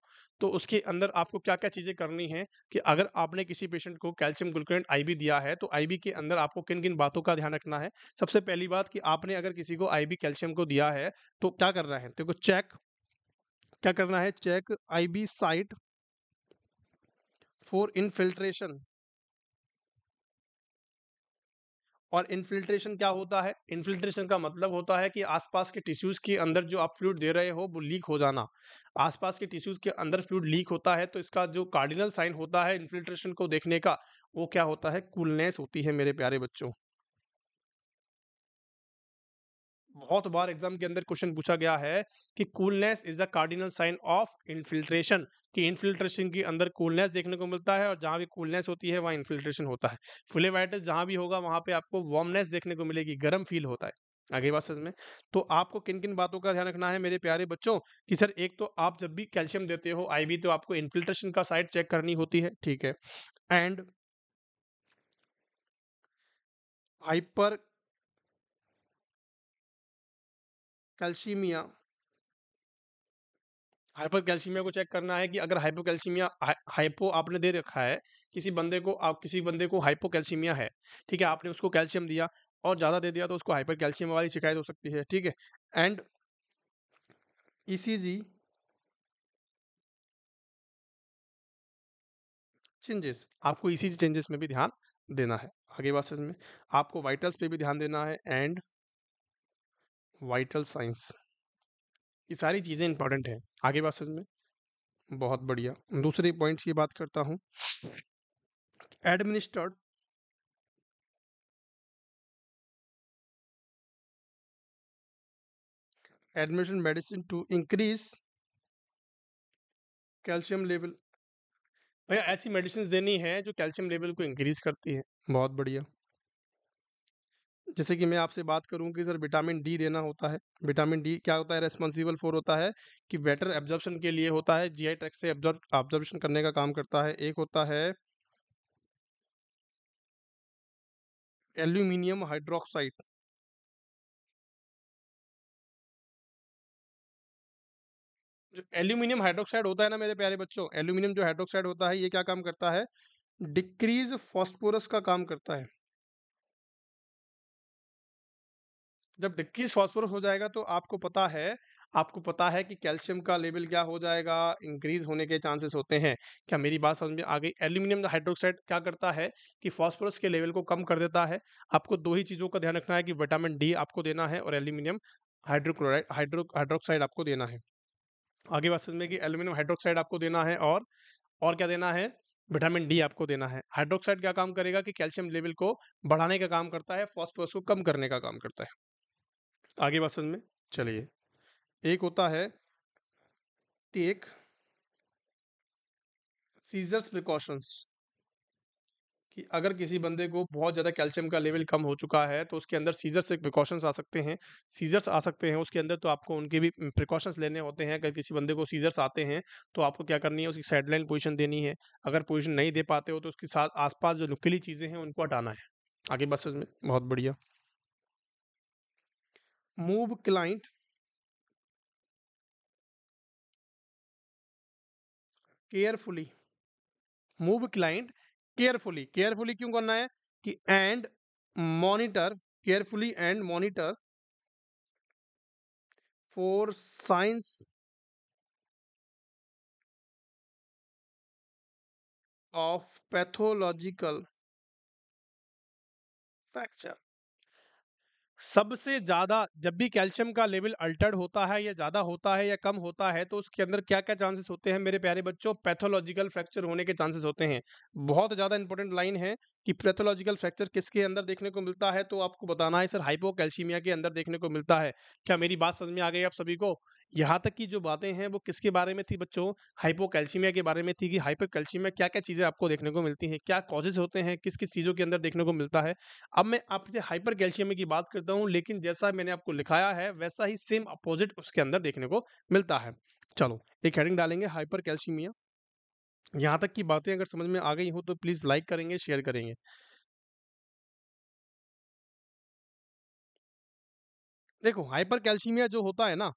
तो उसके अंदर आपको क्या क्या चीज़ें करनी है कि अगर आपने किसी पेशेंट को कैल्शियम ग्लूकोनेट आईबी दिया है तो आईबी के अंदर आपको किन किन बातों का ध्यान रखना है सबसे पहली बात कि आपने अगर किसी को आईबी कैल्शियम को दिया है तो क्या करना है देखो चेक क्या करना है check I site for infiltration और इन्फिल्ट्रेशन क्या होता है इन्फिल्ट्रेशन का मतलब होता है कि आसपास के टिश्यूज के अंदर जो आप फ्लूड दे रहे हो वो लीक हो जाना आसपास के टिश्यूज के अंदर फ्लूड लीक होता है तो इसका जो कार्डिनल साइन होता है इन्फिल्ट्रेशन को देखने का वो क्या होता है कूलनेस होती है मेरे प्यारे बच्चों बहुत बार एग्जाम के अंदर क्वेश्चन पूछा गया है कि coolness is a cardinal sign of infiltration कि इनफिल्ट्रेशन के अंदर कूलनेस देखने को मिलता है और जहाँ भी कूलनेस होती है वहाँ इनफिल्ट्रेशन होता है फ्लेवाइटिस जहाँ भी होगा वहाँ पे आपको वार्मनेस देखने को मिलेगी गर्म फील होता है आगे बात समझ में तो आपको किन किन बातों का ध्यान रखना है मेरे प्यारे बच्चों कि सर एक तो आप जब भी कैल्शियम देते हो आईवी तो आपको इनफिल्ट्रेशन का साइड चेक करनी होती है ठीक है and hypercalcaemia hypercalcaemia को चेक करना है कि अगर हाइपो कैल्शीमिया हाइपो आपने दे रखा है किसी बंदे को आप किसी बंदे को हाइपो कैल्शीमिया है ठीक है आपने उसको कैल्शियम दिया और ज़्यादा दे दिया तो उसको हाइपर कैल्शियम वाली शिकायत हो सकती है ठीक है एंड ईसीजी चेंजेस आपको ईसीजी e चेंजेस में भी ध्यान देना है आगे बात में आपको वाइटल्स पे भी ध्यान देना है एंड वाइटल साइंस ये सारी चीज़ें इंपॉर्टेंट हैं आगे बात समझ में बहुत बढ़िया दूसरे पॉइंट की बात करता हूँ administrate admission medicine to increase calcium level भैया ऐसी मेडिसिन देनी है जो कैल्शियम लेवल को इंक्रीज करती है बहुत बढ़िया जैसे कि मैं आपसे बात करूं कि सर विटामिन डी देना होता है विटामिन डी क्या होता है रेस्पॉन्सिबल फॉर होता है कि बेटर एब्जॉर्बन के लिए होता है जीआई ट्रैक से ऑब्जॉर्बेशन करने का काम करता है एक होता है एल्यूमिनियम हाइड्रोक्साइड जो एल्यूमिनियम हाइड्रोक्साइड होता है ना मेरे प्यारे बच्चों एल्यूमिनियम जो हाइड्रोक्साइड होता है ये क्या काम करता है डिक्रीज फॉस्फोरस का काम करता है जब डिक्रीज फॉस्फोरस हो जाएगा तो आपको पता है आपको पता है कि कैल्शियम का लेवल क्या हो जाएगा इंक्रीज होने के चांसेस होते हैं क्या मेरी बात समझ में आ गई एल्यूमिनियम हाइड्रोक्साइड क्या करता है कि फॉस्फोरस के लेवल को कम कर देता है आपको दो ही चीज़ों का ध्यान रखना है कि विटामिन डी आपको देना है और एल्यूमिनियम हाइड्रोक्लोराइड हाइड्रो हाइड्रोक्साइड आपको देना है आगे बात समझ में कि एल्यूमिनियम हाइड्रोक्साइड आपको देना है और और क्या देना है विटामिन डी आपको देना है हाइड्रोक्साइड क्या काम करेगा कि कैल्शियम लेवल को बढ़ाने का काम करता है फॉस्फोरस को कम करने का काम करता है आगे बात समझ में चलिए एक होता है टेक सीजर्स प्रिकॉशंस कि अगर किसी बंदे को बहुत ज़्यादा कैल्शियम का लेवल कम हो चुका है तो उसके अंदर सीजर्स से प्रिकॉशंस आ सकते हैं सीजर्स आ सकते हैं उसके अंदर तो आपको उनके भी प्रिकॉशंस लेने होते हैं अगर किसी बंदे को सीजर्स आते हैं तो आपको क्या करनी है उसकी साइडलाइन पोजीशन देनी है अगर पोजीशन नहीं दे पाते हो तो उसके साथ आसपास जो नुकीली चीज़ें हैं उनको हटाना है आगे बस में बहुत बढ़िया move client carefully move client carefully carefully क्यों करना है कि and monitor carefully and monitor for signs of pathological fracture सबसे ज़्यादा जब भी कैल्शियम का लेवल अल्टर्ड होता है या ज़्यादा होता है या कम होता है तो उसके अंदर क्या क्या चांसेस होते हैं मेरे प्यारे बच्चों पैथोलॉजिकल फ्रैक्चर होने के चांसेस होते हैं बहुत ज़्यादा इंपॉर्टेंट लाइन है कि पैथोलॉजिकल फ्रैक्चर किसके अंदर देखने को मिलता है तो आपको बताना है सर हाइपोकैल्शीमिया के अंदर देखने को मिलता है क्या मेरी बात समझ में आ गई आप सभी को यहाँ तक की जो बातें हैं वो किसके बारे में थी बच्चों हाइपोकैल्सीमिया के बारे में थी कि हाइपोकैल्सीमिया क्या क्या चीज़ें आपको देखने को मिलती हैं क्या कॉजेज होते हैं किस किस चीज़ों के अंदर देखने को मिलता है अब मैं आपसे हाइपर की बात करता हूँ लेकिन जैसा मैंने आपको लिखाया है वैसा ही सेम अपोजिट उसके अंदर देखने को मिलता है चलो एक हेडिंग डालेंगे हाइपर कैल्शीमिया यहाँ तक की बातें अगर समझ में आ गई हो तो प्लीज़ लाइक करेंगे शेयर करेंगे देखो हाइपर कैल्शीमिया जो होता है ना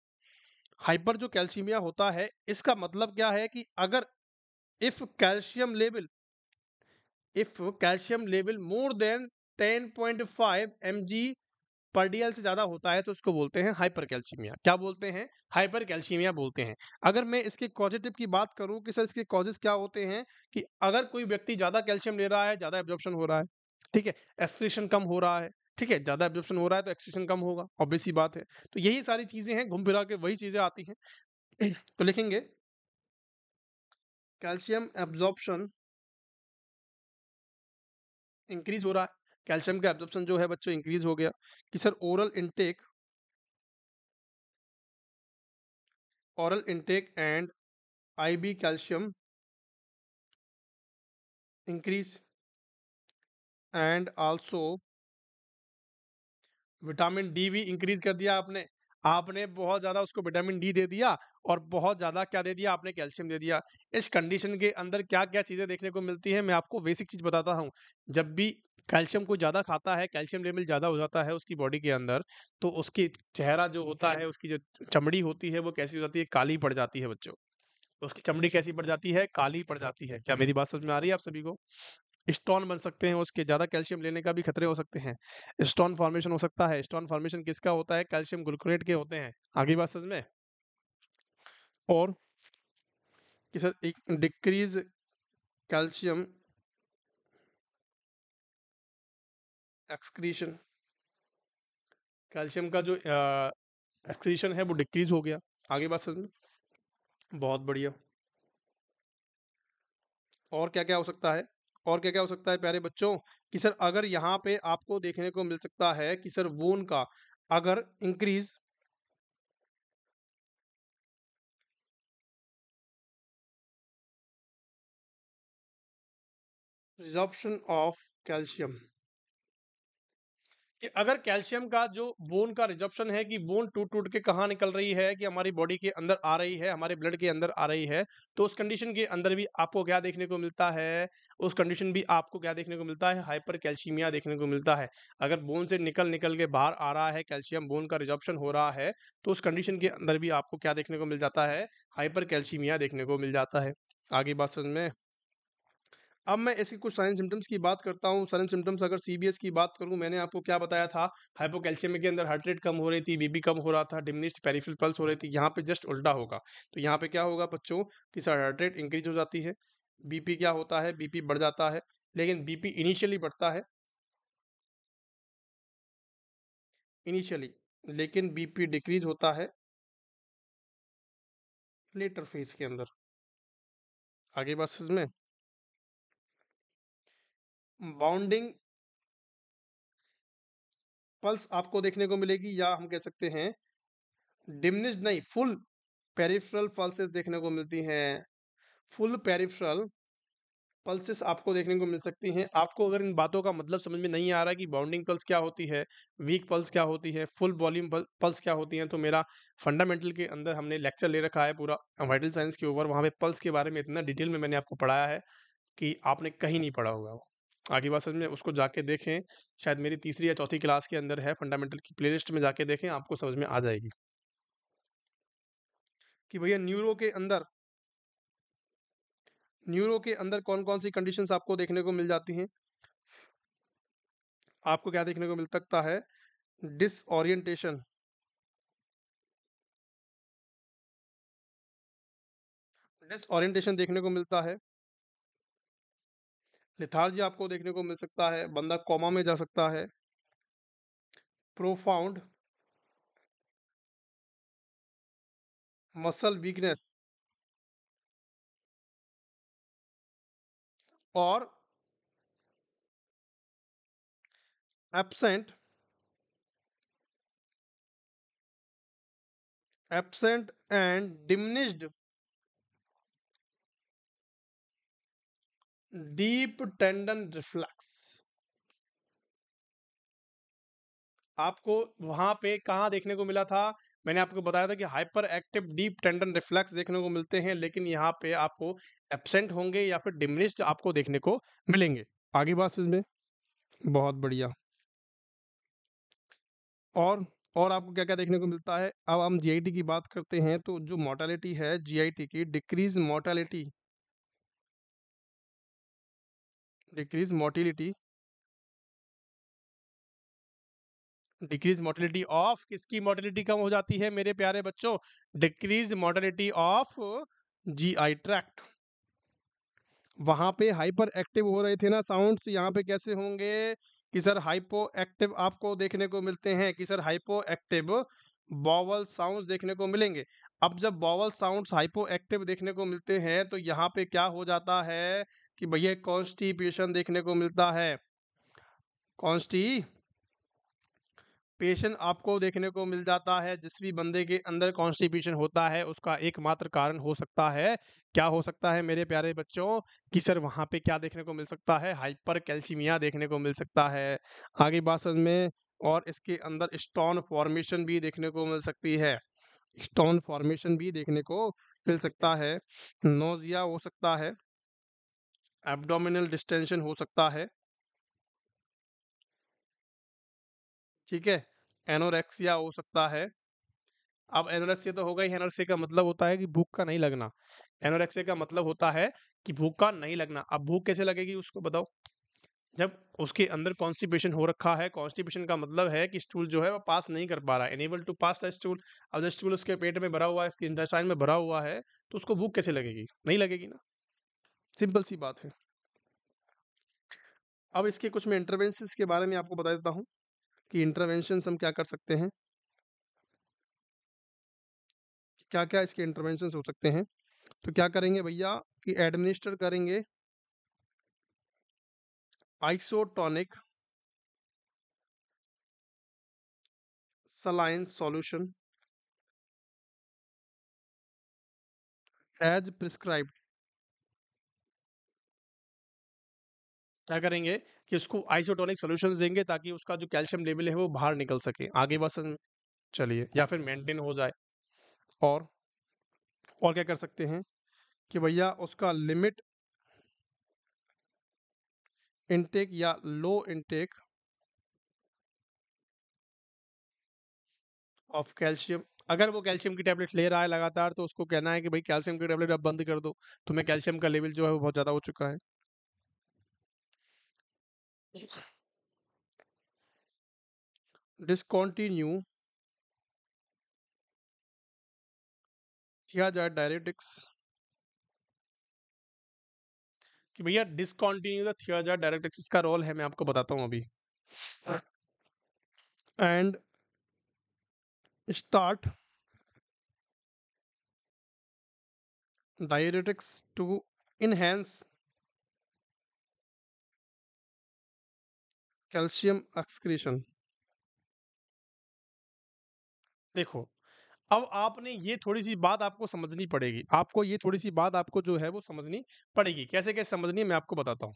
हाइपर जो कैल्शियमिया होता है इसका मतलब क्या है कि अगर if calcium level if calcium level more than 10.5 point per DL से ज्यादा होता है तो उसको बोलते हैं हाइपर कैल्शियमिया क्या बोलते हैं हाइपर कैल्शियमिया बोलते हैं अगर मैं इसके कॉजिटिव की बात करूं कि सर इसके कॉजेस क्या होते हैं कि अगर कोई व्यक्ति ज्यादा कैल्शियम ले रहा है ज्यादा एब्जॉर्प्शन हो रहा है ठीक है एस्ट्रेशन कम हो रहा है ठीक है ज़्यादा एब्जॉर्प्शन हो रहा है तो एक्सीशन कम होगा ऑब्वियस बात है तो यही सारी चीज़ें हैं घूम फिरा के वही चीज़ें आती हैं तो लिखेंगे कैल्शियम एब्जॉर्प्शन इंक्रीज हो रहा है कैल्शियम का एब्जॉर्प्शन जो है बच्चों इंक्रीज हो गया कि sir oral intake oral intake and IV calcium increase and also vitamin D भी इंक्रीज कर दिया आपने आपने बहुत ज़्यादा उसको विटामिन डी दे दिया और बहुत ज़्यादा क्या दे दिया आपने कैल्शियम दे दिया इस कंडीशन के अंदर क्या क्या चीज़ें देखने को मिलती है मैं आपको बेसिक चीज़ बताता हूँ जब भी कैल्शियम को ज़्यादा खाता है कैल्शियम लेवल ज़्यादा हो जाता है उसकी बॉडी के अंदर तो उसकी चेहरा जो होता है उसकी जो चमड़ी होती है वो कैसी हो जाती है काली पड़ जाती है बच्चों उसकी चमड़ी कैसी पड़ जाती है काली पड़ जाती है क्या मेरी बात समझ में आ रही है आप सभी को स्टोन बन सकते हैं उसके ज़्यादा कैल्शियम लेने का भी खतरे हो सकते हैं स्टोन फॉर्मेशन हो सकता है स्टोन फॉर्मेशन किसका होता है कैल्शियम ग्लूकोनेट के होते हैं आगे बात सज में और सर एक डिक्रीज कैल्शियम एक्सक्रीशन कैल्शियम का जो एक्सक्रीशन है वो डिक्रीज हो गया आगे बात सज में बहुत बढ़िया और क्या क्या हो सकता है और क्या क्या हो सकता है प्यारे बच्चों कि सर अगर यहाँ पे आपको देखने को मिल सकता है कि सर वोन का अगर इंक्रीज रिजॉर्प्शन ऑफ कैल्शियम अगर कैल्शियम का जो बोन का रिजप्शन है कि बोन टूट टूट के कहाँ निकल रही है कि हमारी बॉडी के अंदर आ रही है हमारे ब्लड के अंदर आ रही है तो उस कंडीशन के अंदर भी आपको क्या देखने को मिलता है उस कंडीशन भी आपको क्या देखने को मिलता है हाइपर कैल्शियमिया देखने को मिलता है अगर बोन से निकल निकल के बाहर आ रहा है कैल्शियम बोन का रिजप्शन हो रहा है तो उस कंडीशन के अंदर भी आपको क्या देखने को मिल जाता है हाइपर कैल्शियमिया देखने को मिल जाता है आगे बात समझ में अब मैं इसके कुछ साइन सिम्टम्स की बात करता हूँ साइन सिम्टम्स अगर एस की बात करूँ मैंने आपको क्या बताया था हाइपोकैल्शियम के अंदर हार्ट रेट कम हो रही थी बीबी कम हो रहा था डिमिनिश्ड पेरीफिल पल्स हो रही थी यहाँ पे जस्ट उल्टा होगा तो यहाँ पे क्या होगा बच्चों की सर हार्ट रेट इंक्रीज हो जाती है बीपी क्या होता है बीपी बढ़ जाता है लेकिन बीपी इनिशियली बढ़ता है इनिशियली लेकिन बीपी डिक्रीज होता है लेटर फेज के अंदर आगे बात में बाउंडिंग पल्स आपको देखने को मिलेगी या हम कह सकते हैं डिमनिश नहीं फुल पेरिफ्रल पल्सेस देखने को मिलती हैं फुल पेरिफ्रल पल्सेस आपको देखने को मिल सकती हैं आपको अगर इन बातों का मतलब समझ में नहीं आ रहा कि बाउंडिंग पल्स क्या होती है वीक पल्स क्या होती है फुल वॉल्यूम पल्स क्या होती है तो मेरा फंडामेंटल के अंदर हमने लेक्चर ले रखा है पूरा वाइटल साइंस के ऊपर वहाँ पे पल्स के बारे में इतना डिटेल में मैंने आपको पढ़ाया है कि आपने कहीं नहीं पढ़ा हुआ वो आगे बात समझ में उसको जाके देखें शायद मेरी तीसरी या चौथी क्लास के अंदर है फंडामेंटल की प्लेलिस्ट में जाके देखें आपको समझ में आ जाएगी कि भैया न्यूरो के अंदर न्यूरो के अंदर कौन कौन सी कंडीशंस आपको देखने को मिल जाती हैं आपको क्या देखने को मिल सकता है डिसऑरियंटेशन डिसऑरियंटेशन देखने को मिलता है लिथार्जी आपको देखने को मिल सकता है बंदा कोमा में जा सकता है प्रोफाउंड मसल वीकनेस और absent absent and diminished deep tendon reflex आपको वहां पे कहा देखने को मिला था मैंने आपको बताया था कि hyper active deep tendon reflex देखने को मिलते हैं लेकिन यहाँ पे आपको एबसेंट होंगे या फिर डिमिनिस्ड आपको देखने को मिलेंगे आगे बात इसमें बहुत बढ़िया और और आपको क्या क्या देखने को मिलता है अब हम जीआईटी की बात करते हैं तो जो मोर्टेलिटी है जीआईटी की decrease mortality decrease motility decrease motility of किसकी मोटिलिटी कम हो जाती है मेरे प्यारे बच्चों decrease motility of G I tract वहां पे हाइपर एक्टिव हो रहे थे ना साउंड यहाँ पे कैसे होंगे कि सर हाइपो एक्टिव आपको देखने को मिलते हैं कि sir hypo active bowel sound देखने को मिलेंगे अब जब बॉवल साउंड एक्टिव देखने को मिलते हैं तो यहाँ पे क्या हो जाता है कि भैया कॉन्स्टिपेशन देखने को मिलता है कॉन्स्टी पेशेंट आपको देखने को मिल जाता है जिस भी बंदे के अंदर कॉन्स्टिपेशन होता है उसका एकमात्र कारण हो सकता है क्या हो सकता है मेरे प्यारे बच्चों कि सर वहाँ पे क्या देखने को मिल सकता है हाइपर कैल्शिमिया देखने को मिल सकता है आगे बात समझ में और इसके अंदर स्टोन फॉर्मेशन भी देखने को मिल सकती है स्टोन फॉर्मेशन भी देखने को मिल सकता है नोजिया हो सकता है एब्डोमिनल डिस्टेंशन हो सकता है ठीक है एनोरेक्सिया हो सकता है अब एनोरेक्सिया तो होगा ही एनोरेक्सिया का मतलब होता है कि भूख का नहीं लगना एनोरेक्सिया का मतलब होता है कि भूख का नहीं लगना अब भूख कैसे लगेगी उसको बताओ जब उसके अंदर कॉन्स्टिपेशन हो रखा है कॉन्स्टिपेशन का मतलब है कि स्टूल जो है वो पास नहीं कर पा रहा है unable to pass the stool अब जब स्टूल उसके पेट में भरा हुआ है इसके इंटेस्टाइन में भरा हुआ है तो उसको भूख कैसे लगेगी नहीं लगेगी ना सिंपल सी बात है अब इसके कुछ मैं इंटरवेंशन के बारे में आपको बता देता हूँ कि इंटरवेंशन हम क्या कर सकते हैं क्या क्या इसके इंटरवेंशन हो सकते हैं तो क्या करेंगे भैया कि एडमिनिस्टर करेंगे isotonic saline solution as prescribe क्या करेंगे कि उसको आइसोटोनिक सोल्यूशन देंगे ताकि उसका जो कैल्शियम लेवल है वो बाहर निकल सके आगे बस चलिए या फिर मेंटेन हो जाए और और क्या कर सकते हैं कि भैया उसका लिमिट इनटेक या लो इनटेक ऑफ कैल्शियम अगर वो कैल्शियम की टैबलेट ले रहा है लगातार तो उसको कहना है कि भाई कैल्शियम की टैबलेट अब बंद कर दो तुम्हें कैल्शियम का लेवल जो है वो बहुत ज़्यादा हो चुका है डिसकॉन्टिन्यू किया जाए डायरेटिक्स कि भैया डिसकॉन्टिन्यू द डायरेक्ट एक्सिस का रोल है मैं आपको बताता हूँ अभी and start diuretics to enhance calcium excretion देखो अब आपने ये थोड़ी सी बात आपको समझनी पड़ेगी आपको ये थोड़ी सी बात आपको जो है वो समझनी पड़ेगी कैसे कैसे समझनी है मैं आपको बताता हूँ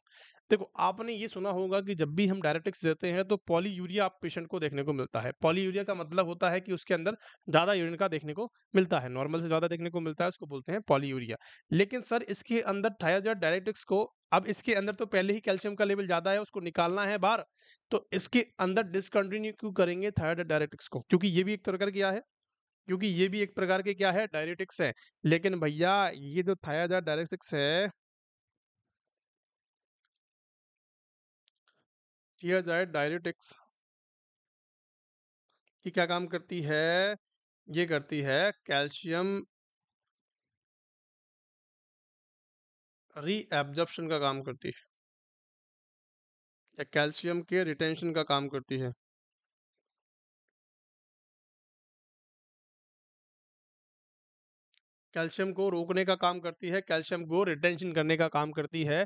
देखो आपने ये सुना होगा कि जब भी हम डायरेटिक्स देते हैं तो पॉली यूरिया आप पेशेंट को देखने को मिलता है पॉली यूरिया का मतलब होता है कि उसके अंदर ज़्यादा यूरिन का देखने को मिलता है नॉर्मल से ज़्यादा देखने को मिलता है उसको बोलते हैं पॉली यूरिया लेकिन सर इसके अंदर थायाजाइड डायरेटिक्स को अब इसके अंदर तो पहले ही कैल्शियम का लेवल ज्यादा है उसको निकालना है बाहर तो इसके अंदर डिसकंटिन्यू क्यों करेंगे थायराइड डायरेटिक्स को क्योंकि ये भी एक तरह का क्या है क्योंकि ये भी एक प्रकार के क्या है डायरेटिक्स है लेकिन भैया ये जो थायाजार डायरेटिक्स है डायरेटिक्स ये क्या काम करती है ये करती है कैल्शियम रीएब्जॉर्प्शन का काम करती है या कैल्शियम के रिटेंशन का काम करती है कैल्शियम को रोकने का काम करती है कैल्शियम को रिटेंशन करने का काम करती है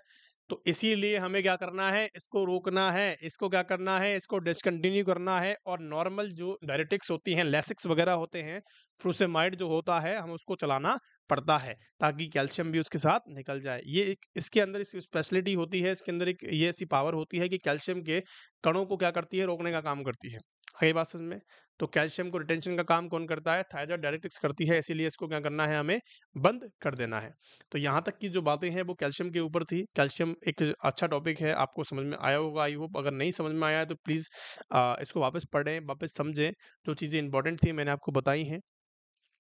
तो इसीलिए हमें क्या करना है इसको रोकना है इसको क्या करना है इसको डिसकंटिन्यू करना है और नॉर्मल जो डायरेटिक्स होती हैं लेसिक्स वगैरह होते हैं फ्रूसेमाइड जो होता है हम उसको चलाना पड़ता है ताकि कैल्शियम भी उसके साथ निकल जाए ये एक इसके अंदर इसकी स्पेशलिटी होती है इसके अंदर एक ये ऐसी पावर होती है कि कैल्शियम के कणों को क्या करती है रोकने का काम करती है आगे बात समझ में तो कैल्शियम को रिटेंशन का काम कौन करता है थायराइड डायरेक्टिक्स करती है इसीलिए इसको क्या करना है हमें बंद कर देना है तो यहाँ तक की जो बातें हैं वो कैल्शियम के ऊपर थी कैल्शियम एक अच्छा टॉपिक है आपको समझ में आया होगा आई होप अगर नहीं समझ में आया है तो प्लीज़ इसको वापस पढ़ें वापस समझें जो चीज़ें इंपॉर्टेंट थी मैंने आपको बताई हैं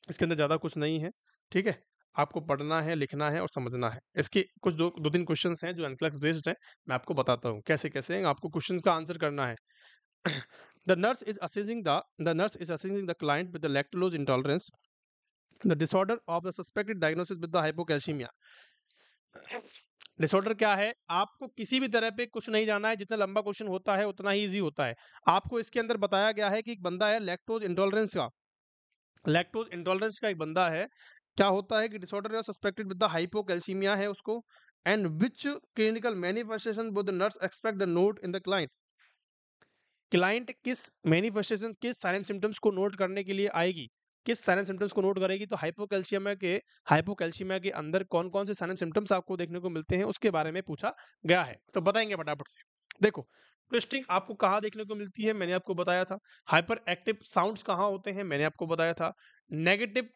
इसके अंदर ज़्यादा कुछ नहीं है ठीक है आपको पढ़ना है लिखना है और समझना है इसके कुछ दो दो तीन क्वेश्चन हैं जो एनक्लैक्स बेस्ड हैं मैं आपको बताता हूँ कैसे कैसे आपको क्वेश्चन का आंसर करना है The nurse is assessing the, the nurse is assessing the client with the lactulose intolerance, the disorder of the suspected diagnosis with the hypocalcemia. Disorder क्या है आपको किसी भी तरह पे कुछ नहीं जाना है जितना लंबा क्वेश्चन होता है उतना ही इजी होता है आपको इसके अंदर बताया गया है कि एक बंदा है लैक्टोज इंटॉलरेंस का लैक्टोज इंटॉलरेंस का एक बंदा है क्या होता है कि डिसऑर्डर या सस्पेक्टेड विद द हाइपोकैल्सीमिया है उसको and which clinical manifestation would nurse expect the note in the client client किस मैनिफेस्टेशन किस साइन सिम्टम्स को नोट करने के लिए आएगी किस साइन सिम्टम्स को नोट करेगी तो हाइपोकैल्शियमा के हाइपोकैल्शियमा के अंदर कौन कौन से साइन सिम्टम्स आपको देखने को मिलते हैं उसके बारे में पूछा गया है तो बताएंगे फटाफट से देखो ट्विस्टिंग आपको कहाँ देखने को मिलती है मैंने आपको बताया था हाइपर एक्टिव साउंड्स कहाँ होते हैं मैंने आपको बताया था नेगेटिव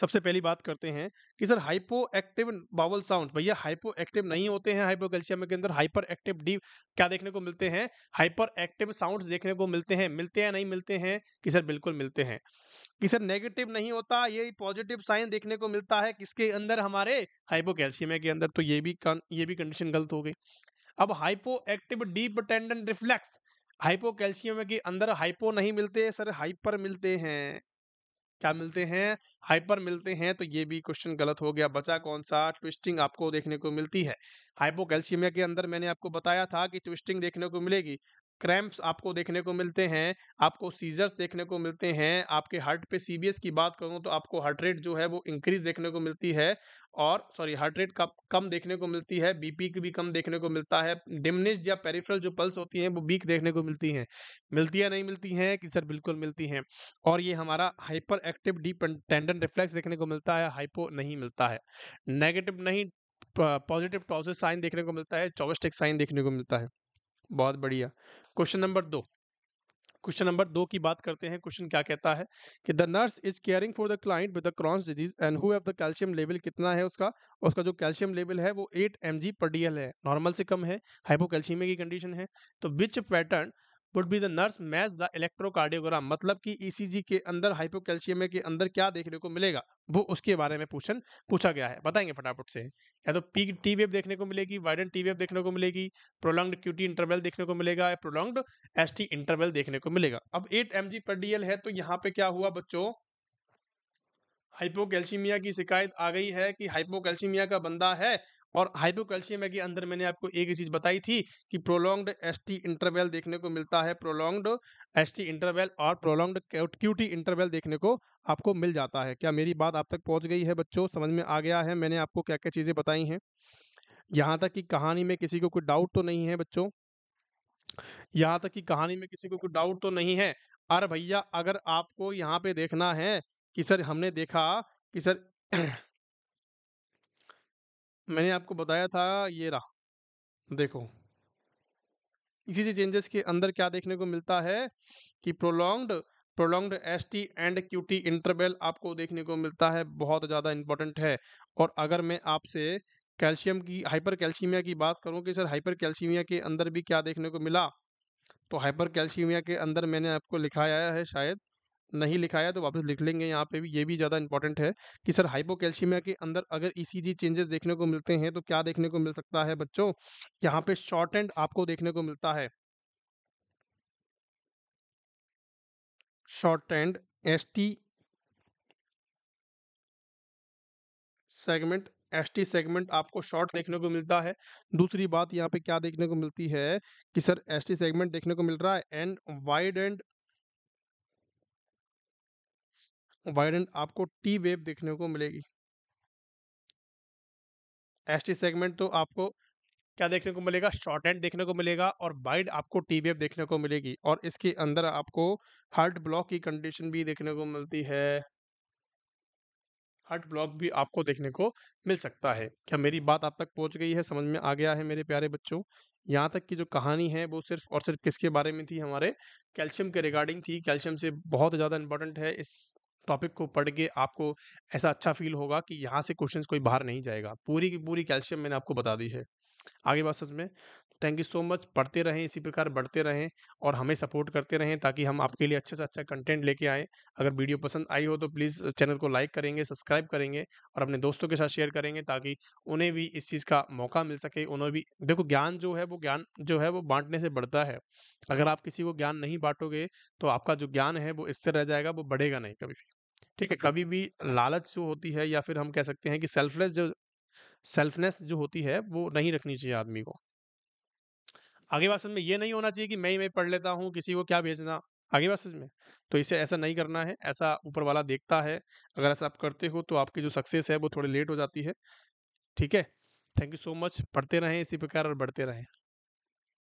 सबसे पहली बात करते हैं कि sir hypo active bowel sound भैया हाइपो एक्टिव नहीं होते हैं हाइपोकैल्शियम के अंदर हाइपर एक्टिव डी क्या देखने को मिलते हैं हाइपर एक्टिव साउंड्स देखने को मिलते हैं मिलते हैं नहीं मिलते हैं कि सर बिल्कुल मिलते हैं कि सर नेगेटिव नहीं होता ये पॉजिटिव साइन देखने को मिलता है किसके अंदर हमारे हाइपोकैल्शियम के अंदर तो ये भी ये भी कंडीशन गलत हो गई अब hypo active deep tendon reflex hypo calcium के अंदर हाइपो नहीं मिलते सर हाइपर मिलते हैं क्या मिलते हैं हाइपर मिलते हैं तो ये भी क्वेश्चन गलत हो गया बचा कौन सा ट्विस्टिंग आपको देखने को मिलती है हाइपोकैल्शियमिया के अंदर मैंने आपको बताया था कि ट्विस्टिंग देखने को मिलेगी क्रैम्प्स आपको देखने को मिलते हैं आपको सीजर्स देखने को मिलते हैं आपके हार्ट पे सीबीएस की बात करूँ तो आपको हार्ट रेट जो है वो इंक्रीज देखने को मिलती है और सॉरी हार्ट रेट कम कम देखने को मिलती है बीपी की भी कम देखने को मिलता है डिमनिश या पेरिफ्रल जो पल्स होती हैं वो बीक देखने को मिलती हैं मिलती या नहीं मिलती हैं कि सर बिल्कुल मिलती हैं और ये हमारा hyper active deep tendon reflex देखने को मिलता है हाइपो नहीं मिलता है नेगेटिव नहीं पॉजिटिव टॉसिस साइन देखने को मिलता है चौबस्टिक साइन देखने को मिलता है बहुत बढ़िया क्वेश्चन नंबर दो क्वेश्चन नंबर दो की बात करते हैं क्वेश्चन क्या कहता है कि the nurse is caring for the client with the Crohn's disease and who have the calcium level कितना है उसका उसका जो कैल्शियम लेवल है वो 8 एम जी पर डी है नॉर्मल से कम है हाइपोकैल्शीमिया की कंडीशन है तो which pattern would be the nurse match the electrocardiogram मतलब कि ईसीजी e के अंदर हाइपोकैल्शियम के अंदर क्या देखने को मिलेगा वो उसके बारे में पूछन पूछा गया है बताएंगे फटाफट से या तो पीक टी वेब देखने को मिलेगी वाइडन टी वेब देखने को मिलेगी प्रोलॉन्ग्ड क्यूटी इंटरवल देखने को मिलेगा या प्रोलॉन्ग्ड एस टी इंटरवल देखने को मिलेगा अब eight M G per d L है तो यहाँ पे क्या हुआ बच्चों हाइपोकैल्शीमिया की शिकायत आ गई है कि हाइपोकैल्शीमिया का बंदा है और हाइपोकैल्शियम के अंदर मैंने आपको एक ही चीज़ बताई थी कि प्रोलॉन्ग्ड एसटी इंटरवल देखने को मिलता है प्रोलॉन्ग्ड एसटी इंटरवल और प्रोलॉन्ग्ड क्यूटी इंटरवल देखने को आपको मिल जाता है क्या मेरी बात आप तक पहुंच गई है बच्चों समझ में आ गया है मैंने आपको क्या क्या चीज़ें बताई हैं यहाँ तक कि कहानी में किसी को कोई डाउट तो नहीं है बच्चों यहाँ तक कि कहानी में किसी को कोई डाउट तो नहीं है अरे भैया अगर आपको यहाँ पे देखना है कि सर हमने देखा कि सर मैंने आपको बताया था ये रहा देखो इसी से चेंजेस के अंदर क्या देखने को मिलता है कि prolonged prolonged S T and Q T interval आपको देखने को मिलता है बहुत ज़्यादा इंपॉर्टेंट है और अगर मैं आपसे कैल्शियम की हाइपर कैल्शीमिया की बात करूं कि सर हाइपर कैल्शीमिया के अंदर भी क्या देखने को मिला तो हाइपर कैल्शीमिया के अंदर मैंने आपको लिखाया है शायद नहीं लिखाया तो वापस लिख लेंगे यहाँ पे भी ये भी ज़्यादा इंपॉर्टेंट है कि सर हाइपोकैल्शिमिया के अंदर अगर ईसीजी चेंजेस देखने को मिलते हैं तो क्या देखने को मिल सकता है बच्चों यहाँ पे शॉर्ट एंड आपको देखने को मिलता है short and S T segment S T segment आपको शॉर्ट देखने को मिलता है दूसरी बात यहाँ पे क्या देखने को मिलती है कि सर एस टी सेगमेंट देखने को मिल रहा है एंड वाइड एंड वाइडेंड आपको टी वेव देखने को मिलेगी एस टी सेगमेंट तो आपको क्या देखने को मिलेगा शॉर्ट एंड देखने को मिलेगा और वाइड आपको टी वेव देखने को मिलेगी और इसके अंदर आपको हार्ट ब्लॉक की कंडीशन भी देखने को मिलती है हार्ट ब्लॉक भी आपको देखने को मिल सकता है क्या मेरी बात आप तक पहुंच गई है समझ में आ गया है मेरे प्यारे बच्चों यहाँ तक की जो कहानी है वो सिर्फ और सिर्फ किसके बारे में थी हमारे कैल्शियम के रिगार्डिंग थी कैल्शियम से बहुत ज़्यादा इंपॉर्टेंट है इस टॉपिक को पढ़ के आपको ऐसा अच्छा फील होगा कि यहाँ से क्वेश्चन कोई बाहर नहीं जाएगा पूरी की पूरी कैल्शियम मैंने आपको बता दी है आगे बात सच में थैंक यू सो मच पढ़ते रहें इसी प्रकार बढ़ते रहें और हमें सपोर्ट करते रहें ताकि हम आपके लिए अच्छे से अच्छा कंटेंट लेके आएँ अगर वीडियो पसंद आई हो तो प्लीज़ चैनल को लाइक करेंगे सब्सक्राइब करेंगे और अपने दोस्तों के साथ शेयर करेंगे ताकि उन्हें भी इस चीज़ का मौका मिल सके उन्हें भी देखो ज्ञान जो है वो ज्ञान जो है वो बांटने से बढ़ता है अगर आप किसी को ज्ञान नहीं बांटोगे तो आपका जो ज्ञान है वो इससे रह जाएगा वो बढ़ेगा नहीं कभी भी ठीक है कभी भी लालच जो होती है या फिर हम कह सकते हैं कि सेल्फलेस जो सेल्फनेस जो होती है वो नहीं रखनी चाहिए आदमी को आगे बात में ये नहीं होना चाहिए कि मैं ही मैं पढ़ लेता हूँ किसी को क्या भेजना आगे बात में तो इसे ऐसा नहीं करना है ऐसा ऊपर वाला देखता है अगर ऐसा आप करते हो तो आपकी जो सक्सेस है वो थोड़ी लेट हो जाती है ठीक है थैंक यू सो मच पढ़ते रहें इसी प्रकार और बढ़ते रहें